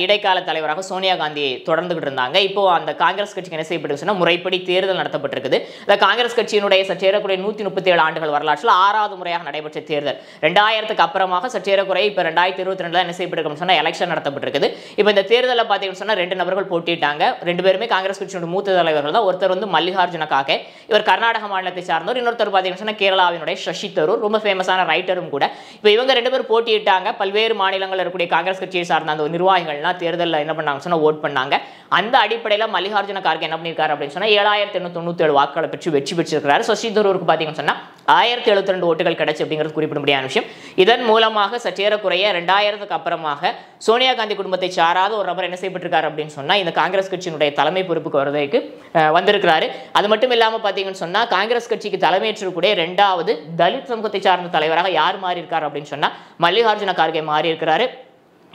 இடைக்கால தலைவராக சோனியா காந்தி தொடர்ந்துகிட்டு இருந்தாங்க இப்போ அந்த காங்கிரஸ் கட்சிக்கு என்ன செய்யப்பட்டிருக்கு முறைப்படி தேர்தல் நடத்தப்பட்டிருக்குது இந்த காங்கிரஸ் கட்சியினுடைய சற்றேறக்குறைய நூற்றி முப்பத்தி ஏழு ஆண்டுகள் வரலாற்றில் ஆறாவது முறையாக நடைபெற்ற தேர்தல் ரெண்டாயிரத்துக்கு அப்புறமாக சற்றேறக்குறைய இப்போ ரெண்டாயிரத்தி இருபத்தி ரெண்டில் என்ன செய்யப்பட்டிருக்கு சொன்னால் எலெக்ஷன் நடத்தப்பட்டிருக்குது இப்போ இந்த தேர்தலில் பார்த்தீங்கன்னு சொன்னால் ரெண்டு நபர்கள் போட்டிட்டாங்க ரெண்டு பேருமே காங்கிரஸ் கட்சியினுடைய மூத்த தலைவர்கள் தான் ஒருத்தர் வந்து மல்லிகார்ஜுன காகே இவர் கர்நாடக மாநிலத்தை சார்ந்தவர் இன்னொருத்தர் பார்த்தீங்கன்னா கேரளாவினுடைய சசி தரூர் ரொம்ப ஃபேமஸான ரைட்டரும் கூட இப்போ இவங்க ரெண்டு பேரும் போட்டியிட்டாங்க பல்வேறு மாநிலங்களில் இருக்கக்கூடிய காங்கிரஸ் கட்சியை சார்ந்த அந்த நிர்வாகிகள்லாம் தேர்தலில் என்ன பண்ணாங்க சொன்னால் ஓட் பண்ணாங்க அந்த அடிப்படையில் மல்லிகார்ஜுன கார்கே என்ன பண்ணியிருக்காரு அப்படின்னு சொன்னால் ஏழாயிரத்தி எண்ணூற்றி தொண்ணூற்றி வாக்குகளை பெற்று வெற்றி பெற்றிருக்கிறார் சசி தரூருக்கு பார்த்தீங்கன்னு சொன்னால் ஆயிரத்தி எழுபத்தி ரெண்டு ஓட்டுகள் கிடைச்சு அப்படிங்கிறது குறிப்பிடும்படியான விஷயம் இதன் மூலமாக சற்றேறக்குறைய ரெண்டாயிரத்துக்கு அப்புறமாக சோனியா காந்தி குடும்பத்தை சாராத ஒரு நபர் என்ன செய்யப்பட்டிருக்காரு அப்படின்னு சொன்னால் இந்த காங்கிரஸ் கட்சியினுடைய தலைமை பொறுப்புக்கு வருவதற்கு வந்திருக்கிறாரு அது மட்டும் இல்லாமல் பார்த்தீங்கன்னு சொன்னால் காங்கிரஸ் கட்சிக்கு கூட ரெண்டாவது தலித் சமூகத்தை சார்ந்த தலைவராக யார் மாறி இருக்கார் அப்படின்னு சொன்னால் மல்லிகார்ஜுன கார்கே மாறி இருக்கிறாரு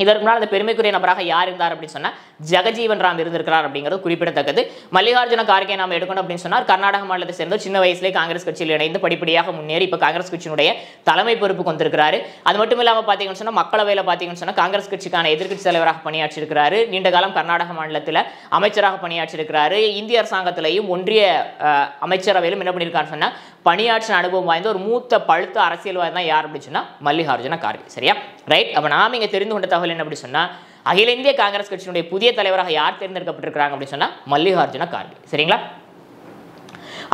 இதற்கு முன்னால் அந்த பெருமைக்குரிய நபராக யார் இருந்தார் அப்படின்னு சொன்னால் ஜெகஜீவன் ராம் இருந்திருக்கிறார் அப்படிங்கிறது குறிப்பிடத்தக்கது மல்லிகார்ஜுன கார்கே நாம் எடுக்கணும் அப்படின்னு சொன்னால் கர்நாடக மாநிலத்தை சேர்ந்த சின்ன வயசுலேயே காங்கிரஸ் கட்சியில் இணைந்து படிப்படியாக முன்னேறி இப்போ காங்கிரஸ் கட்சியினுடைய தலைமை பொறுப்புக்கு வந்திருக்கிறாரு அது மட்டும் இல்லாமல் பார்த்தீங்கன்னு சொன்னால் மக்களவையில் பார்த்தீங்கன்னு சொன்னால் காங்கிரஸ் கட்சிக்கான எதிர்கட்சி தலைவராக பணியாற்றிருக்கிறாரு நீண்ட காலம் கர்நாடக மாநிலத்தில் அமைச்சராக பணியாற்றிருக்கிறாரு இந்திய அரசாங்கத்திலையும் ஒன்றிய அமைச்சரவையிலும் என்ன பண்ணியிருக்காருன்னு சொன்னால் பணியாற்றின அனுபவம் வாய்ந்த ஒரு மூத்த பழுத்த அரசியல்வாதி தான் யார் அப்படின்னு சொன்னால் மல்லிகார்ஜுன கார்கே சரியா ரைட் அப்போ நாம் இங்கே தெரிந்து கொண்ட தகவல் தகவல் என்ன அப்படி சொன்னால் அகில இந்திய காங்கிரஸ் கட்சியினுடைய புதிய தலைவராக யார் தேர்ந்தெடுக்கப்பட்டிருக்கிறாங்க அப்படின்னு சொன்னால் மல்லிகார்ஜுன கார்கே சரிங்களா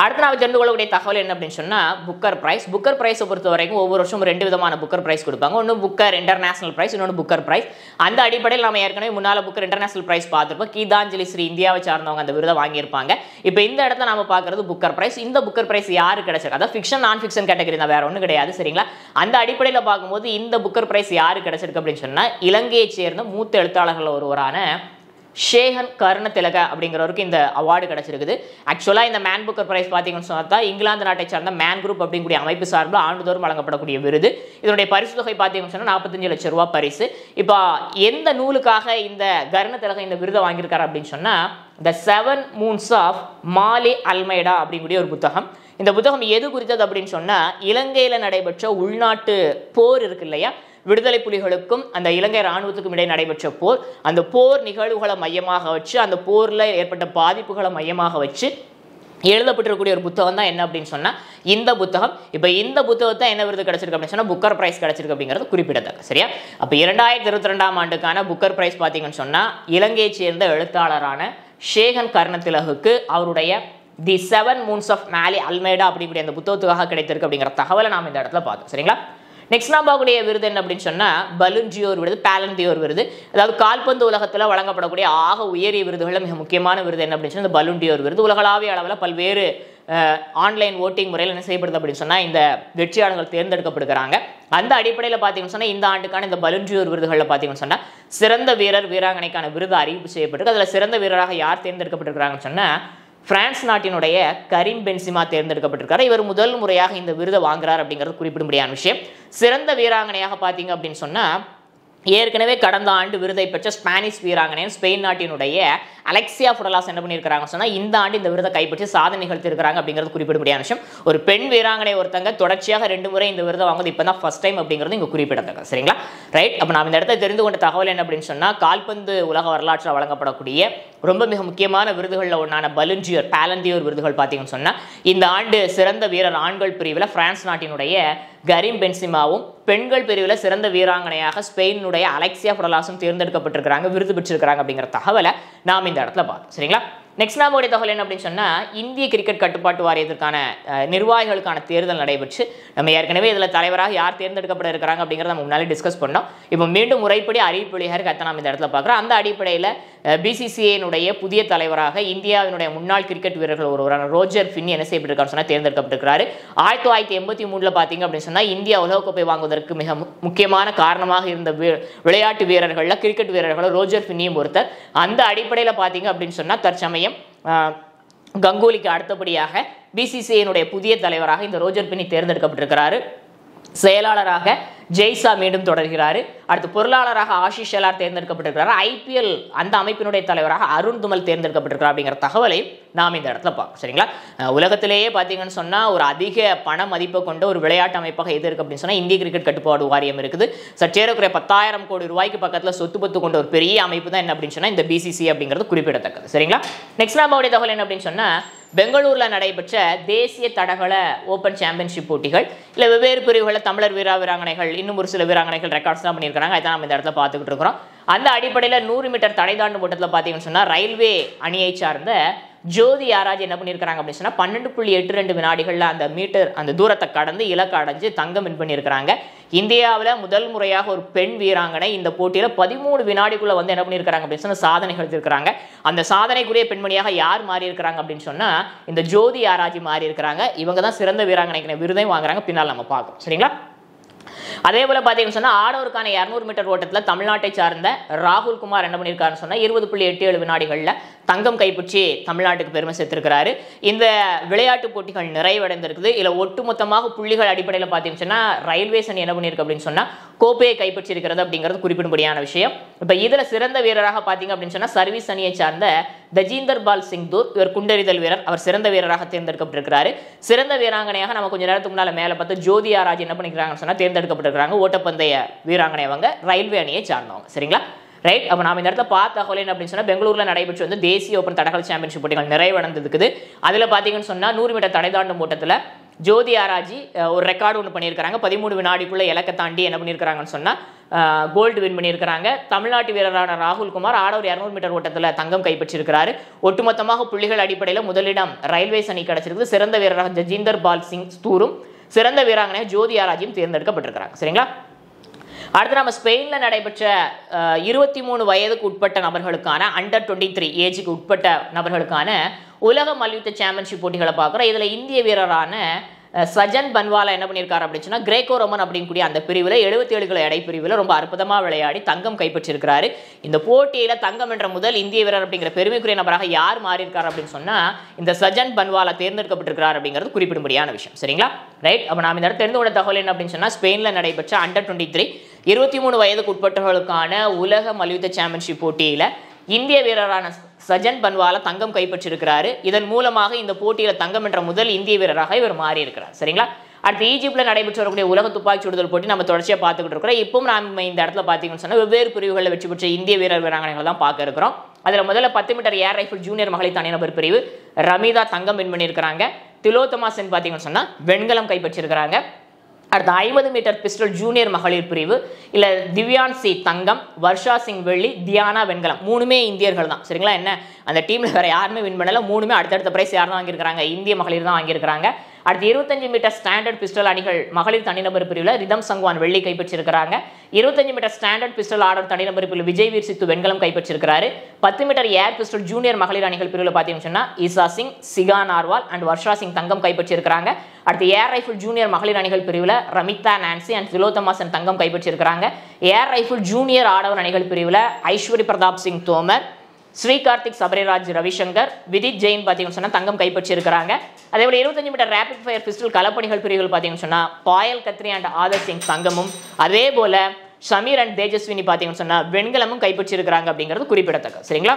அடுத்து நான் தெரிந்து கொள்ளக்கூடிய தகவல் என்ன அப்படின்னு சொன்னால் புக்கர் ப்ரைஸ் புக்கர் ப்ரைஸை பொறுத்த வரைக்கும் ஒவ்வொரு வருஷமும் ரெண்டு விதமான புக்கர் ப்ரைஸ் கொடுப்பாங்க ஒன்று புக்கர் இன்டர்நேஷனல் ப்ரைஸ் இன்னொன்று புக்கர் ப்ரைஸ் அந்த அடிப்படையில் நம்ம ஏற்கனவே முன்னால் புக்கர் இன்டர்நேஷனல் பிரைஸ் பார்த்துருப்போம் கீதாஞ்சலி ஸ்ரீ இந்தியாவை சார்ந்தவங்க அந்த விருதை வாங்கியிருப்பாங்க இப்போ இந்த இடத்த நம்ம பார்க்குறது புக்கர் ப்ரைஸ் இந்த புக்கர் பிரைஸ் யாரு கிடைச்சிருக்கு அதாவது ஃபிக்ஷன் நான் ஃபிக்ஷன் கேட்டகரி தான் வேற ஒன்றும் கிடையாது சரிங்களா அந்த அடிப்படையில் பார்க்கும்போது இந்த புக்கர் ப்ரைஸ் யாரு கிடைச்சிருக்கு அப்படின்னு சொன்னால் இலங்கையை சேர்ந்த மூத்த எழுத்தாளர்கள் ஒருவரான ஷேகன் கர்ண திலக அப்படிங்கிறவருக்கு இந்த அவார்டு கிடச்சிருக்குது ஆக்சுவலாக இந்த மேன் புக்கர் ப்ரைஸ் பார்த்தீங்கன்னு சொன்னால் இங்கிலாந்து நாட்டை சார்ந்த மேன் குரூப் அப்படிங்கிற அமைப்பு சார்பில் ஆண்டுதோறும் வழங்கப்படக்கூடிய விருது இதனுடைய பரிசு தொகை பார்த்தீங்கன்னு சொன்னால் நாற்பத்தஞ்சு லட்ச ரூபா பரிசு இப்போ எந்த நூலுக்காக இந்த கர்ண திலக இந்த விருதை வாங்கியிருக்காரு அப்படின்னு சொன்னால் the seven moons of Maali Almeida அப்படிங்கக்கூடிய ஒரு புத்தகம் இந்த புத்தகம் எது குறித்தது அப்படின்னு சொன்னால் இலங்கையில் நடைபெற்ற உள்நாட்டு போர் இருக்கு இல்லையா விடுதலை புலிகளுக்கும் அந்த இலங்கை இராணுவத்துக்கும் இடையே நடைபெற்ற போர் அந்த போர் நிகழ்வுகளை மையமாக வச்சு அந்த போரில் ஏற்பட்ட பாதிப்புகளை மையமாக வச்சு எழுதப்பட்டிருக்கக்கூடிய ஒரு புத்தகம் தான் என்ன அப்படின்னு சொன்னால் இந்த புத்தகம் இப்போ இந்த புத்தகத்தை என்ன விருது கிடச்சிருக்கு அப்படின்னு சொன்னால் புக்கர் ப்ரைஸ் கிடச்சிருக்கு அப்படிங்கிறது குறிப்பிடத்தக்க சரியா அப்போ இரண்டாயிரத்தி இருபத்தி ரெண்டாம் ஆண்டுக்கான புக்கர் ப்ரைஸ் பார்த்தீங்கன்னு சொன்னால் இலங்கையை சேர்ந்த எழுத்தாளரான ஷேகன் கர்ணத்திலகுக்கு அவருடைய the seven moons of Maali Almeida அப்படிங்கிற அந்த புத்தகத்துக்காக கிடைத்திருக்கு அப்படிங்கிற தகவலை நாம் இந்த இடத்துல பார்த்தோம் சரிங்களா நெக்ஸ்ட் நாம் விருது என்ன அப்படின்னு சொன்னால் பலுஞ்சியோர் விருது பேலந்தியோர் விருது அதாவது கால்பந்து உலகத்தில் வழங்கப்படக்கூடிய ஆக உயரிய விருதுகளில் மிக முக்கியமான விருது என்ன அப்படின்னு சொன்னால் இந்த பலுன்டியோர் விருது உலகளாவிய அளவில் பல்வேறு ஆன்லைன் ஓட்டிங் முறையில் என்ன செய்யப்படுது அப்படின்னு சொன்னால் இந்த வெற்றியாளர்கள் தேர்ந்தெடுக்கப்படுகிறாங்க அந்த அடிப்படையில் பார்த்தீங்கன்னு சொன்னால் இந்த ஆண்டுக்கான இந்த பலுன்ஜியூர் விருதுகளில் பார்த்தீங்கன்னு சொன்னால் சிறந்த வீரர் வீராங்கனைக்கான விருது அறிவிப்பு செய்யப்பட்டிருக்கு அதில் சிறந்த வீரராக யார் தேர்ந்தெடுக்கப்பட்டிருக்கிறாங்கன்னு சொன்னால் பிரான்ஸ் நாட்டினுடைய கரீம் பென்சிமா தேர்ந்தெடுக்கப்பட்டிருக்காரு இவர் முதல் முறையாக இந்த விருதை வாங்குறார் அப்படிங்கிறது குறிப்பிடும்படியான விஷயம் சிறந்த வீராங்கனையாக பார்த்தீங்க அப்படின்னு சொன்னால் ஏற்கனவே கடந்த ஆண்டு விருதை பெற்ற ஸ்பானிஷ் வீராங்கனையும் ஸ்பெயின் நாட்டினுடைய அலெக்சியா ஃபுடலாஸ் என்ன பண்ணியிருக்காங்க சொன்னால் இந்த ஆண்டு இந்த விருதை கைப்பற்றி சாதனை நிகழ்த்திருக்கிறாங்க அப்படிங்கிறது முடியாத விஷயம் ஒரு பெண் வீராங்கனை ஒருத்தங்க தொடர்ச்சியாக ரெண்டு முறை இந்த விருதை வாங்குவது இப்போ தான் ஃபஸ்ட் டைம் அப்படிங்கிறது இங்கே குறிப்பிடத்தக்க சரிங்களா ரைட் அப்போ நான் இந்த இடத்த தெரிந்து கொண்ட தகவல் என்ன அப்படின்னு சொன்னால் கால்பந்து உலக வரலாற்றில் வழங்கப்படக்கூடிய ரொம்ப மிக முக்கியமான விருதுகளில் ஒன்றான பலுஞ்சியர் பேலந்தியோர் விருதுகள் பார்த்தீங்கன்னு சொன்னால் இந்த ஆண்டு சிறந்த வீரர் ஆண்கள் பிரிவில் பிரான்ஸ் நாட்டினுடைய கரீம் பென்சிமாவும் பெண்கள் பிரிவில் சிறந்த வீராங்கனையாக ஸ்பெயினுடைய அலெக்சியா ஃபுடலாஸும் தேர்ந்தெடுக்கப்பட்டிருக்கிறாங்க விருது பெற்றிருக்கிறாங்க அப்படிங்கிற தகவலை நாம் இந்த இடத்துல பார்த்தோம் சரிங்களா நெக்ஸ்ட் உடைய தகவல் என்ன அப்படின்னு சொன்னால் இந்திய கிரிக்கெட் கட்டுப்பாட்டு வாரியத்திற்கான நிர்வாகிகளுக்கான தேர்தல் நடைபெற்று நம்ம ஏற்கனவே இதில் தலைவராக யார் தேர்ந்தெடுக்கப்பட இருக்கிறாங்க அப்படிங்கிறத நம்ம முன்னாலே டிஸ்கஸ் பண்ணோம் இப்போ மீண்டும் முறைப்படி அறிவிப்புலியாக கத்த நாம் இந்த இடத்துல பார்க்குறோம் அந்த அடிப்படையில் பிசிசிஐனுடைய புதிய தலைவராக இந்தியாவினுடைய முன்னாள் கிரிக்கெட் வீரர்கள் ஒருவரான ரோஜர் ஃபின் என்ன செய்யப்பட்டிருக்காரு சொன்னால் தேர்ந்தெடுக்கப்பட்டிருக்கிறாரு ஆயிரத்தி தொள்ளாயிரத்தி எண்பத்தி மூணில் பார்த்தீங்க அப்படின்னு சொன்னால் இந்தியா உலகக்கோப்பை வாங்குவதற்கு மிக முக்கியமான காரணமாக இருந்த விளையாட்டு வீரர்களில் கிரிக்கெட் வீரர்களும் ரோஜர் ஃபின்னியும் ஒருத்தர் அந்த அடிப்படையில் பார்த்தீங்க அப்படின்னு சொன்னால் தற்சமயம் கங்கோலிக்கு அடுத்தபடியாக பிசிசிஐனுடைய புதிய தலைவராக இந்த ரோஜர் பின்னி தேர்ந்தெடுக்கப்பட்டிருக்கிறாரு செயலாளராக ஜெய்சா மீண்டும் தொடர்கிறார் அடுத்து பொருளாளராக ஆஷிஷ் ஷெலார் தேர்ந்தெடுக்கப்பட்டிருக்கிறார் ஐபிஎல் அந்த அமைப்பினுடைய தலைவராக அருண் துமல் தேர்ந்தெடுக்கப்பட்டிருக்கிறார் அப்படிங்கிற தகவலை நாம் இந்த இடத்துல பார்க்கணும் சரிங்களா உலகத்திலேயே பார்த்தீங்கன்னு சொன்னால் ஒரு அதிக பண மதிப்பை கொண்ட ஒரு விளையாட்டு அமைப்பாக எது இருக்குது அப்படின்னு சொன்னால் இந்திய கிரிக்கெட் கட்டுப்பாடு வாரியம் இருக்குது சற்றேறக்குறைய பத்தாயிரம் கோடி ரூபாய்க்கு பக்கத்தில் சொத்து பத்து கொண்ட ஒரு பெரிய அமைப்பு தான் என்ன அப்படின்னு சொன்னால் இந்த பிசிசி அப்படிங்கிறது குறிப்பிடத்தக்கது சரிங்களா நெக்ஸ்ட் நம்மளுடைய தகவல் என்ன அப்படின்னு சொன்னால் பெங்களூரில் நடைபெற்ற தேசிய தடகள ஓப்பன் சாம்பியன்ஷிப் போட்டிகள் இல்லை வெவ்வேறு பிரிவுகளில் தமிழர் வீரா வீராங்கனைகள் இன்னும் ஒரு சில வீராங்கனைகள் ரெக்கார்ட்ஸ்லாம் பண்ணியிருக்கிறாங்க அதை நம்ம இந்த இடத்துல பார்த்துக்கிட்டு இருக்கிறோம் அந்த அடிப்படையில் நூறு மீட்டர் தடை தாண்டு போட்டத்தில் பார்த்தீங்கன்னு சொன்னால் ரயில்வே அணியை சார்ந்த ஜோதி யாராஜ் என்ன பண்ணியிருக்கிறாங்க அப்படின்னு சொன்னால் பன்னெண்டு புள்ளி எட்டு ரெண்டு வினாடிகளில் அந்த மீட்டர் அந்த தூரத்தை கடந்து இலக்கு அடைஞ்சு தங்கம் வின் பண்ணியிருக்கிறாங்க இந்தியாவில் முதல் முறையாக ஒரு பெண் வீராங்கனை இந்த போட்டியில் பதிமூணு வினாடிக்குள்ளே வந்து என்ன பண்ணியிருக்கிறாங்க அப்படின்னு சொன்னால் சாதனை எடுத்திருக்கிறாங்க அந்த சாதனைக்குரிய பெண்மணியாக யார் மாறி இருக்கிறாங்க அப்படின்னு சொன்னால் இந்த ஜோதி ஆராய்ச்சி மாறி இருக்கிறாங்க இவங்க தான் சிறந்த வீராங்கனைக்கு விருதையும் வாங்குறாங்க பின்னால் நம்ம பார்க்கணும் சரிங்களா அதே போல பார்த்தீங்கன்னு ஆடவருக்கான மீட்டர் ஓட்டத்தில் தமிழ்நாட்டை சார்ந்த ராகுல் குமார் என்ன பண்ணியிருக்காருன்னு சொன்னா இருபது புள்ளி எட்டு ஏழு வினாடிகளில் தங்கம் கைப்பற்றி தமிழ்நாட்டுக்கு பெருமை சேர்த்திருக்கிறாரு இந்த விளையாட்டு போட்டிகள் நிறைவடைந்திருக்குது இதுல ஒட்டுமொத்தமாக புள்ளிகள் அடிப்படையில் பாத்தீங்கன்னா ரயில்வேஸ் அணி என்ன பண்ணிருக்கு அப்படின்னு சொன்னா கோப்பையை கைப்பற்றியிருக்கிறது அப்படிங்கிறது குறிப்பிடும்படியான விஷயம் இப்போ இதில் சிறந்த வீரராக பார்த்தீங்க அப்படின்னு சொன்னால் சர்வீஸ் அணியை சார்ந்த தஜீந்தர் பால் சிங் தூர் இவர் குண்டறிதல் வீரர் அவர் சிறந்த வீரராக தேர்ந்தெடுக்கப்பட்டிருக்கிறாரு சிறந்த வீராங்கனையாக நம்ம கொஞ்சம் நேரத்துக்கு முன்னால் மேலே பார்த்து ஜோதியாராஜ் என்ன பண்ணிக்கிறாங்கன்னு சொன்னால் தேர்ந்தெடுக்கப்பட்டிருக்கிறாங்க ஓட்டப்பந்தய வீராங்கனை அவங்க ரயில்வே அணியை சார்ந்தவங்க சரிங்களா ரைட் அப்போ நாம் இந்த இடத்துல பார்த்தாகலேன் அப்படின்னு சொன்னால் பெங்களூரில் நடைபெற்று வந்து தேசிய ஓப்பன் தடகள சாம்பியன்ஷிப் போட்டிகள் நிறைவடைந்திருக்குது அதில் பார்த்தீங்கன்னு சொன்னால் நூறு மீட்டர் தடை தாண்டும் ஓட்டத்தில் ஜோதி ஆராஜி ஒரு ரெக்கார்டு ஒன்று பண்ணியிருக்கிறாங்க பதிமூணு வினாடிக்குள்ளே இலக்க தாண்டி என்ன பண்ணியிருக்கிறாங்கன்னு சொன்னால் கோல்டு வின் பண்ணியிருக்கிறாங்க தமிழ்நாட்டு வீரரான ராகுல் குமார் ஆடவர் இரநூறு மீட்டர் ஓட்டத்தில் தங்கம் கைப்பற்றியிருக்கிறாரு ஒட்டுமொத்தமாக புள்ளிகள் அடிப்படையில் முதலிடம் ரயில்வேஸ் அணி கிடைச்சிருக்குது சிறந்த வீரராக ஜஜிந்தர் பால் சிங் ஸ்தூரும் சிறந்த வீராங்கனையாக ஜோதி ஆராஜியும் தேர்ந்தெடுக்கப்பட்டிருக்கிறாங்க சரிங்களா அடுத்து நம்ம ஸ்பெயினில் நடைபெற்ற இருபத்தி மூணு வயதுக்கு உட்பட்ட நபர்களுக்கான அண்டர் டுவெண்ட்டி த்ரீ ஏஜுக்கு உட்பட்ட நபர்களுக்கான உலக மல்யுத்த சாம்பியன்ஷிப் போட்டிகளை பார்க்குறோம் இதில் இந்திய வீரரான சஜன் பன்வாலா என்ன பண்ணியிருக்காரு அப்படின்னு சொன்னால் கிரேக்கோ ரோமன் கூடிய அந்த பிரிவில் எழுபத்தி ஏழு கிலோ எடை பிரிவில் ரொம்ப அற்புதமாக விளையாடி தங்கம் கைப்பற்றிருக்கிறாரு இந்த போட்டியில் தங்கம் என்ற முதல் இந்திய வீரர் அப்படிங்கிற பெருமைக்குரிய நபராக யார் மாறியிருக்காரு அப்படின்னு சொன்னால் இந்த சஜன் பன்வாலா தேர்ந்தெடுக்கப்பட்டிருக்கிறார் அப்படிங்கிறது குறிப்பிடும்படியான விஷயம் சரிங்களா ரைட் அப்போ நாம் இந்த தெரிந்து கொண்ட தகவல் என்ன அப்படின்னு சொன்னால் ஸ்பெயினில் நடைபெற்ற அண்டர் டுவெண்ட்டி த்ரீ இருபத்தி மூணு வயதுக்கு உட்பட்டவர்களுக்கான உலக மல்யுத்த சாம்பியன்ஷிப் போட்டியில் இந்திய வீரரான சஜன் பன்வாலா தங்கம் கைப்பற்றிருக்கிறாரு இதன் மூலமாக இந்த போட்டியில் தங்கம் என்ற முதல் இந்திய வீரராக இவர் மாறி இருக்கிறார் சரிங்களா அடுத்து ஈஜிப்டில் நடைபெற்று வரக்கூடிய உலக துப்பாக்கி சுடுதல் போட்டி நம்ம தொடர்ச்சியாக பார்த்துக்கிட்டு இருக்கிறோம் இப்பவும் நாம் இந்த இடத்துல பார்த்தீங்கன்னு சொன்னால் வெவ்வேறு பிரிவுகளில் வெற்றி பெற்ற இந்திய வீரர் வீராங்கனைகள் தான் பார்க்க இருக்கிறோம் அதில் முதல்ல பத்து மீட்டர் ஏர் ரைஃபிள் ஜூனியர் மகளிர் தனிநபர் பிரிவு ரமிதா தங்கம் வின் பண்ணியிருக்கிறாங்க திலோத்தமா சென் பார்த்தீங்கன்னு சொன்னால் வெண்கலம் கைப்பற்றியிருக்கிறாங்க அடுத்து ஐம்பது மீட்டர் பிஸ்டல் ஜூனியர் மகளிர் பிரிவு இல்லை திவ்யான் சி தங்கம் வர்ஷா சிங் வெள்ளி தியானா வெண்கலம் மூணுமே இந்தியர்கள் தான் சரிங்களா என்ன அந்த டீமில் வேறு யாருமே வின் பண்ணல மூணுமே அடுத்தடுத்த பிரைஸ் யார் தான் வாங்கியிருக்கிறாங்க இந்திய மகளிர் தான் வாங்கியிருக்கிறாங்க அடுத்து இருபத்தஞ்சு மீட்டர் ஸ்டாண்டர்ட் பிஸ்டல் அணிகள் மகளிர் தனிநபர் பிரிவில் ரிதம் சங்வான் வெள்ளி கைப்பற்றிருக்கிறாங்க இருபத்தஞ்சு மீட்டர் ஸ்டாண்டர்ட் பிஸ்டல் ஆடர் தனிநபர் பிரிவில் விஜய் வீர் சித்து வெண்கலம் கைப்பற்றிருக்கிறாரு பத்து மீட்டர் ஏர் பிஸ்டல் ஜூனியர் மகளிர் அணிகள் பிரிவில் பார்த்தீங்கன்னு சொன்னால் ஈசா சிங் சிகா நார்வால் அண்ட் வர்ஷா சிங் தங்கம் கைப்பற்றிருக்கிறாங்க அடுத்து ஏர் ரைஃபிள் ஜூனியர் மகளிர் அணிகள் பிரிவில் ரமிதா நான்சி அண்ட் திலோத்தமாசன் தங்கம் கைப்பற்றிருக்கிறாங்க ஏர் ரைஃபிள் ஜூனியர் ஆடவர் அணிகள் பிரிவில் ஐஸ்வரி பிரதாப் சிங் தோமர் ஸ்ரீகார்த்திக் சபரிராஜ் ரவிசங்கர் விதித் ஜெயின் பார்த்தீங்கன்னு சொன்னால் தங்கம் கைப்பற்றியிருக்கிறாங்க அதே போல் இருபத்தஞ்சு மீட்டர் ரேபிட் ஃபயர் பிஸ்டல் கலப்பணிகள் பிரிவுகள் பார்த்தீங்கன்னு சொன்னால் பாயல் கத்ரி அண்ட் ஆதர் சிங் தங்கமும் அதே போல் ஷமீர் அண்ட் தேஜஸ்வினி பார்த்தீங்கன்னு சொன்னால் வெண்கலமும் கைப்பற்றியிருக்கிறாங்க அப்படிங்கிறது குறிப்பிடத்தக்க சரிங்களா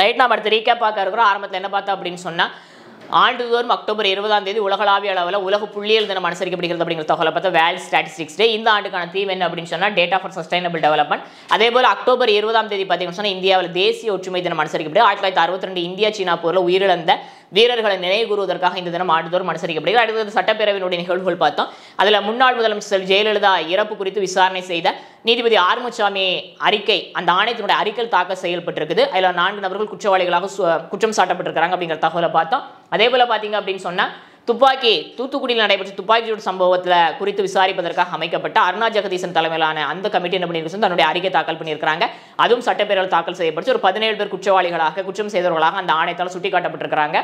ரைட் நாம் அடுத்து ரீகேப் பார்க்க இருக்கிறோம் ஆரம்பத்தில் என்ன பார்த்தோம் அப்படின்னு சொன்னால் ஆண்டுதோறும் அக்டோபர் இருபதாம் தேதி உலகளாவிய அளவில் உலக புள்ளியல் தினம் அனுசரிக்கப்படுகிறது அப்படிங்கிற தகவலை பார்த்தா வேர்ல்ட் ஸ்டாட்டிஸ்டிக்ஸ் டே இந்த ஆண்டுக்கான தீம் என்ன அப்படின்னு சொன்னால் டேட்டா ஃபார் சஸ்டைனபிள் டெவலப்மெண்ட் அதே போல் அக்டோபர் இருபதாம் தேதி பார்த்தீங்கன்னா சொன்னால் இந்தியாவில் தேசிய ஒற்றுமை தினம் அனுசரிக்கப்படுது ஆயிரத்தி தொள்ளாயிரத்தி அறுபத்தி ரெண்டு இந்தியா சீனா போரில் உயிரிழந்த வீரர்களை நினைவு கூறுவதற்காக இந்த தினம் ஆண்டுதோறும் அனுசரிக்கப்படுகிறது அடுத்தது சட்டப்பேரவையினுடைய நிகழ்வுகள் பார்த்தோம் அதில் முன்னாள் முதலமைச்சர் ஜெயலலிதா இறப்பு குறித்து விசாரணை செய்த நீதிபதி ஆறுமுசாமி அறிக்கை அந்த ஆணையத்தினுடைய அறிக்கை தாக்கல் செய்யப்பட்டிருக்குது அதில் நான்கு நபர்கள் குற்றவாளிகளாக குற்றம் சாட்டப்பட்டிருக்கிறாங்க அப்படிங்கிற தகவலை பார்த்தோம் அதே போல் பார்த்தீங்க அப்படின்னு சொன்னால் துப்பாக்கி தூத்துக்குடியில் நடைபெற்ற துப்பாக்கி சூடு சம்பவத்தில் குறித்து விசாரிப்பதற்காக அமைக்கப்பட்ட அருணா ஜெகதீசன் தலைமையிலான அந்த கமிட்டி என்ன பண்ணிருக்க தன்னுடைய அறிக்கை தாக்கல் பண்ணியிருக்காங்க அதுவும் சட்டப்பேரவை தாக்கல் செய்யப்பட்டு ஒரு பதினேழு பேர் குற்றவாளிகளாக குற்றம் செய்தவர்களாக அந்த ஆணையத்தால் சுட்டிக்காட்டப்பட்டிருக்கிறாங்க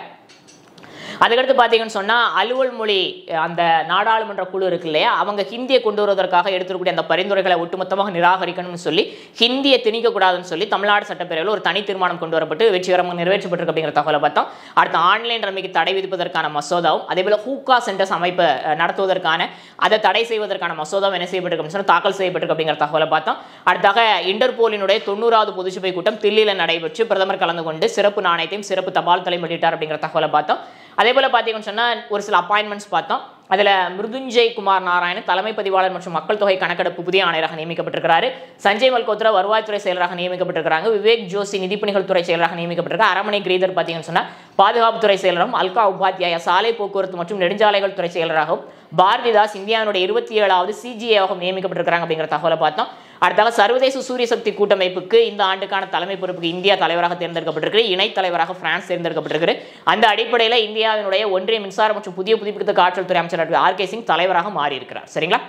அதுக்கடுத்து பார்த்தீங்கன்னு சொன்னால் அலுவல் மொழி அந்த நாடாளுமன்ற குழு இருக்கு இல்லையா அவங்க ஹிந்தியை கொண்டு வருவதற்காக எடுத்துக்கூடிய அந்த பரிந்துரைகளை ஒட்டுமொத்தமாக நிராகரிக்கணும்னு சொல்லி ஹிந்தியை திணிக்கக்கூடாதுன்னு சொல்லி தமிழ்நாடு சட்டப்பேரவையில் ஒரு தனி தீர்மானம் கொண்டு வரப்பட்டு வெற்றிகரமாக நிறைவேற்றப்பட்டிருக்கு அப்படிங்கிற தகவலை பார்த்தோம் அடுத்து ஆன்லைன் ரம்மிக்கு தடை விதிப்பதற்கான மசோதாவும் அதே போல் ஹூக்கா சென்டர்ஸ் அமைப்பு நடத்துவதற்கான அதை தடை செய்வதற்கான மசோதாவும் என்ன செய்யப்பட்டிருக்கு சொன்னால் தாக்கல் செய்யப்பட்டிருக்கு அப்படிங்கிற தகவலை பார்த்தோம் அடுத்தாக இன்டர்போலினுடைய தொண்ணூறாவது பொதுச்சபை கூட்டம் தில்லியில் நடைபெற்று பிரதமர் கலந்து கொண்டு சிறப்பு நாணயத்தையும் சிறப்பு தபால் தலை வெளியிட்டார் அப்படிங்கிற தகவலை பார்த்தோம் அதே போல் பார்த்தீங்கன்னு சொன்னால் ஒரு சில அப்பாயின்மெண்ட்ஸ் பார்த்தோம் அதில் மிருதுஞ்சய் குமார் நாராயணன் தலைமை பதிவாளர் மற்றும் மக்கள் தொகை கணக்கெடுப்பு புதிய ஆணையராக நியமிக்கப்பட்டிருக்கிறாரு சஞ்சய் மல்கோத்ரா வருவாய்த்துறை செயலராக நியமிக்கப்பட்டிருக்கிறாங்க விவேக் ஜோஷி நிதிப்பணிகள் துறை செயலராக நியமிக்கப்பட்டிருக்காரு அரமனை கிரீதர் பார்த்தீங்கன்னு சொன்னால் பாதுகாப்புத்துறை செயலரும் அல்கா உபாத்யாயா சாலை போக்குவரத்து மற்றும் நெடுஞ்சாலைகள் துறை செயலராகவும் பாரதிதாஸ் இந்தியாவினுடைய இருபத்தி ஏழாவது சிஜிஏவாகவும் நியமிக்கப்பட்டிருக்கிறாங்க அப்படிங்கிற தகவலை பார்த்தோம் அடுத்தாக சர்வதேச சூரிய சக்தி கூட்டமைப்புக்கு இந்த ஆண்டுக்கான தலைமை பொறுப்புக்கு இந்தியா தலைவராக தேர்ந்தெடுக்கப்பட்டிருக்கு இணை தலைவராக பிரான்ஸ் தேர்ந்தெடுக்கப்பட்டிருக்கு அந்த அடிப்படையில் இந்தியாவினுடைய ஒன்றிய மின்சாரம் மற்றும் புதிய புதுப்பிக்கத்தக்க ஆற்றல் துறை அமைச்சர் ஆர் கே சிங் தலைவராக மாறியிருக்கிறார் சரிங்களா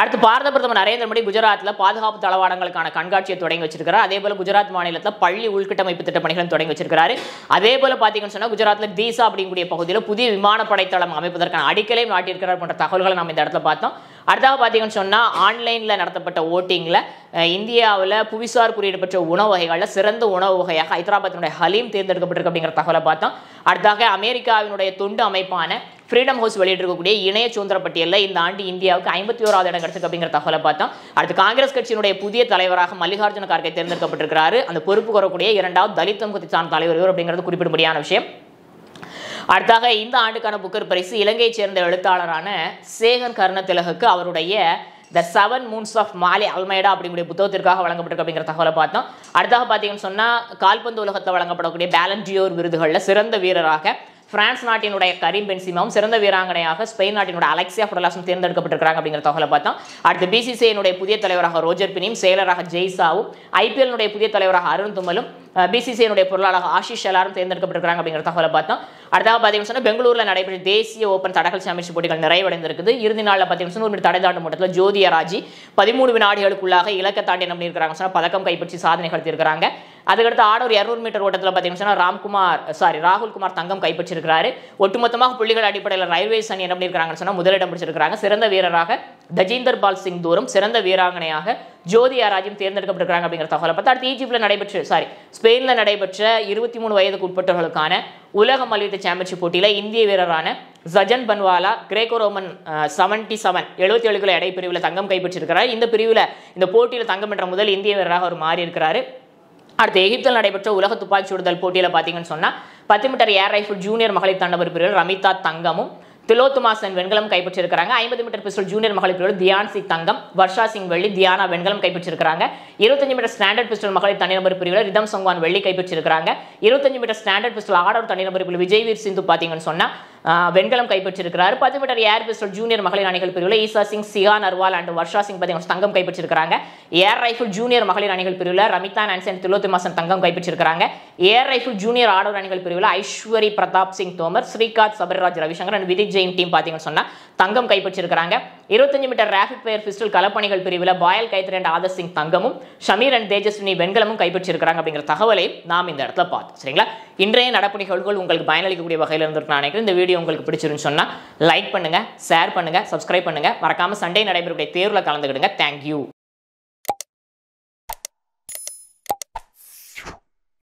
அடுத்து பாரத பிரதமர் நரேந்திர மோடி குஜராத்தில் பாதுகாப்பு தளவாடங்களுக்கான கண்காட்சியை தொடங்கி வச்சிருக்கிறார் அதே போல குஜராத் மாநிலத்தில் பள்ளி உள்கட்டமைப்பு திட்ட பணிகளும் தொடங்கி வச்சிருக்கிறாரு அதே போல பாத்தீங்கன்னு சொன்னால் குஜராத்தில் தீசா அப்படிங்கக்கூடிய பகுதியில் புதிய விமானப்படை தளம் அமைப்பதற்கான அடிக்கலையும் நாட்டியிருக்கிறார் போன்ற தகவல்களை நம்ம இந்த இடத்துல பார்த்தோம் அடுத்தாக பார்த்தீங்கன்னு சொன்னால் ஆன்லைனில் நடத்தப்பட்ட ஓட்டிங்கில் இந்தியாவில் புவிசார் குறியீடு பெற்ற உணவு வகைகளில் சிறந்த உணவு வகையாக ஹைதராபாத்தினுடைய ஹலீம் தேர்ந்தெடுக்கப்பட்டிருக்கு அப்படிங்கிற தகவலை பார்த்தோம் அடுத்தாக அமெரிக்காவினுடைய தொண்டு அமைப்பான ஃப்ரீடம் ஹவுஸ் வெளியிட்டிருக்கக்கூடிய இணைய சுதந்திர பட்டியலில் இந்த ஆண்டு இந்தியாவுக்கு ஐம்பத்தி ஓராவது இடம் கிடைச்சிருக்கு அப்படிங்கிற தகவலை பார்த்தோம் அடுத்து காங்கிரஸ் கட்சியினுடைய புதிய தலைவராக மல்லிகார்ஜுன கார்கே தேர்ந்தெடுக்கப்பட்டிருக்கிறாரு அந்த பொறுப்பு கோரக்கூடிய இரண்டாவது தலித் சமூகத்தை சார்ந்த தலைவர் இவர் அப்படிங்கிறது குறிப்பிடும்படியான விஷயம் அடுத்தாக இந்த ஆண்டுக்கான புக்கர் பரிசு இலங்கையைச் சேர்ந்த எழுத்தாளரான சேகன் திலகுக்கு அவருடைய the seven moons of Maali Almeida அப்படிங்கிற புத்தகத்திற்காக வழங்கப்பட்டிருக்கு அப்படிங்கிற தகவலை பார்த்தோம் அடுத்தாக பார்த்தீங்கன்னு சொன்னால் கால்பந்து உலகத்தில் வழங்கப்படக்கூடிய பேலன்டியோர் விருதுகளில் சிறந்த வீரராக பிரான்ஸ் நாட்டினுடைய கரீம் பென்சிமாவும் சிறந்த வீராங்கனையாக ஸ்பெயின் நாட்டினுடைய அலெக்சியா புடலாசும் தேர்ந்தெடுக்கப்பட்டிருக்காங்க அப்படிங்கிற தகவலை பார்த்தோம் அடுத்து பிசிசிஐனுடைய புதிய தலைவராக ரோஜர் பினியும் செயலராக ஜெய்சாவும் ஐபிஎல்னுடைய புதிய தலைவராக அருண் தும்மலும் பிசிசிஐனுடைய பொருளாளராக ஆஷிஷ் எல்லாரும் தேர்ந்தெடுக்கப்பட்டிருக்காங்க அப்படிங்கிற தகவலை பார்த்தோம் அடுத்ததாக பார்த்தீங்கன்னா சொன்னால் பெங்களூரில் நடைபெற்ற தேசிய ஓப்பன் தடகள் சாம்பியன்ஷிப் போட்டிகள் நிறைவடைந்திருக்குது இறுதி நாளில் பார்த்தீங்கன்னா ஒரு ஒரு தடைதாண்டு மட்டத்தில் ஜோதியா ராஜி பதிமூணு வினாடிகளுக்குள்ளாக இலக்க தாண்டி என்ன பண்ணியிருக்கிறாங்க சொன்னால் பதக்கம் கைப்பற்றி சாதனை கடத்தியிருக்கிறாங்க அதுக்கடுத்து ஆடவர் இரநூறு மீட்டர் ஓட்டத்தில் பார்த்தீங்கன்னா ராம்குமார் சாரி ராகுல் குமார் தங்கம் கைப்பற்றிருக்கிறாரு ஒட்டுமொத்தமாக புள்ளிகள் அடிப்படையில் ரயில்வேஸ் அணி என்ன பண்ணியிருக்கிறாங்கன்னு சொன்னால் முதலிடம் பிடிச்சிருக்கிறாங்க சிறந்த வீரராக தஜீந்தர் பால் சிங் தூரம் சிறந்த வீராங்கனையாக ஜோதியாராஜும் தேர்ந்தெடுக்கப்பட்டிருக்காங்க அப்படிங்கிற தகவலை பார்த்தா அடுத்து ஈஜிப்டில் நடைபெற்ற சாரி ஸ்பெயினில் நடைபெற்ற இருபத்தி மூணு வயதுக்கு உட்பட்டவர்களுக்கான உலக மல்யுத்த சாம்பியன்ஷிப் போட்டியில் இந்திய வீரரான Sajan Bhanwala Greco Roman seventy seven எழுபத்தி ஏழு கிலோ எடைப்பிரிவில் பிரிவில் தங்கம் கைப்பற்றிருக்கிறார் இந்த பிரிவில் இந்த போட்டியில் தங்கம் என்ற முதல் இந்திய வீரராக அவர் மாறி இருக்கிறார் அடுத்து எகிப்தில் நடைபெற்ற உலக துப்பாக்கி சுடுதல் போட்டியில் பார்த்தீங்கன்னு சொன்னால் பத்து மீட்டர் ஏர் ரைஃபிள் ஜூனியர் மகளிர் தண்டவர் பிரிவில் ரமிதா தங்கமும் திலோத்துமாசன் வெண்கலம் கைப்பற்றியிருக்கிறாங்க ஐம்பது மீட்டர் பிஸ்டல் ஜூனியர் மகளிர் பிரிவில் தியான் சிங் தங்கம் வர்ஷா சிங் வெள்ளி தியானா வெண்கலம் கைப்பற்றியிருக்கிறாங்க இருபத்தஞ்சு மீட்டர் ஸ்டாண்டர்ட் பிஸ்டல் மகளிர் தனிநபர் பிரிவில் ரிதம் சொங்கான் வெள்ளி கைப்பற்றியிருக்கிறாங்க இருபத்தஞ்சு மீட்டர் ஸ்டாண்டர்ட் பிஸ்டல் ஆடவர் தனிநபர் பிரிவில் விஜய் வீர் சிந்து பார்த்தீங்கன்னு சொன்னால் வெண்கலம் கைப்பற்றிருக்கிறார் பத்து மீட்டர் ஏர் பிஸ்டல் ஜூனியர் மகளிர் அணிகள் பிரிவில் ஈசா சிங் சிகா நர்வால் அண்ட் வர்ஷா சிங் பார்த்தீங்கன்னா தங்கம் கைப்பற்றிருக்கிறாங்க ஏர் ரைஃபிள் ஜூனியர் மகளிர் அணிகள் பிரிவில் ரமிதா நான்சன் திலோத்துமாசன் தங்கம் கைப்பற்றிருக்கிறாங்க ஏர் ரைஃபிள் ஜூனியர் ஆடவர் அணிகள் பிரிவில் ஐஸ்வரி பிரதாப் சிங் தோமர் ஸ்ரீகாந்த் சபரிராஜ் ரவிசங்கர் அண்ட் விதித் ஜெயின் டீம் பார்த்தீங்கன்னு சொன்னால் தங்கம் கைப்பற்றியிருக்கிறாங்க இருபத்தஞ்சு மீட்டர் ராபிட் பயர் பிஸ்டல் கலப்பணிகள் பிரிவில் பாயல் கைத்ரி அண்ட் ஆதர் சிங் தங்கமும் ஷமீர் அண்ட் தேஜஸ்வினி வெண்கலமும் கைப்பற்றிருக்கிறாங்க அப்படிங்கிற தகவலை நாம் இந்த இடத்துல பார்த்தோம் சரிங்களா இன்றைய நடப்பு நிகழ்வுகள் உங்களுக்கு பயனளிக்கக்கூடிய வகையில் இருந்திருக்கு நான் நினைக்கிறேன் இந்த வீடியோ உங்களுக்கு பிடிச்சிருந்து சொன்னால் லைக் பண்ணுங்கள் ஷேர் பண்ணுங்கள் சப்ஸ்கிரைப் பண்ணுங்கள் மறக்காமல் சண்டே நடைபெறக்கூடிய தேர்வில் கலந்துக்கிடுங்க தேங்க்யூ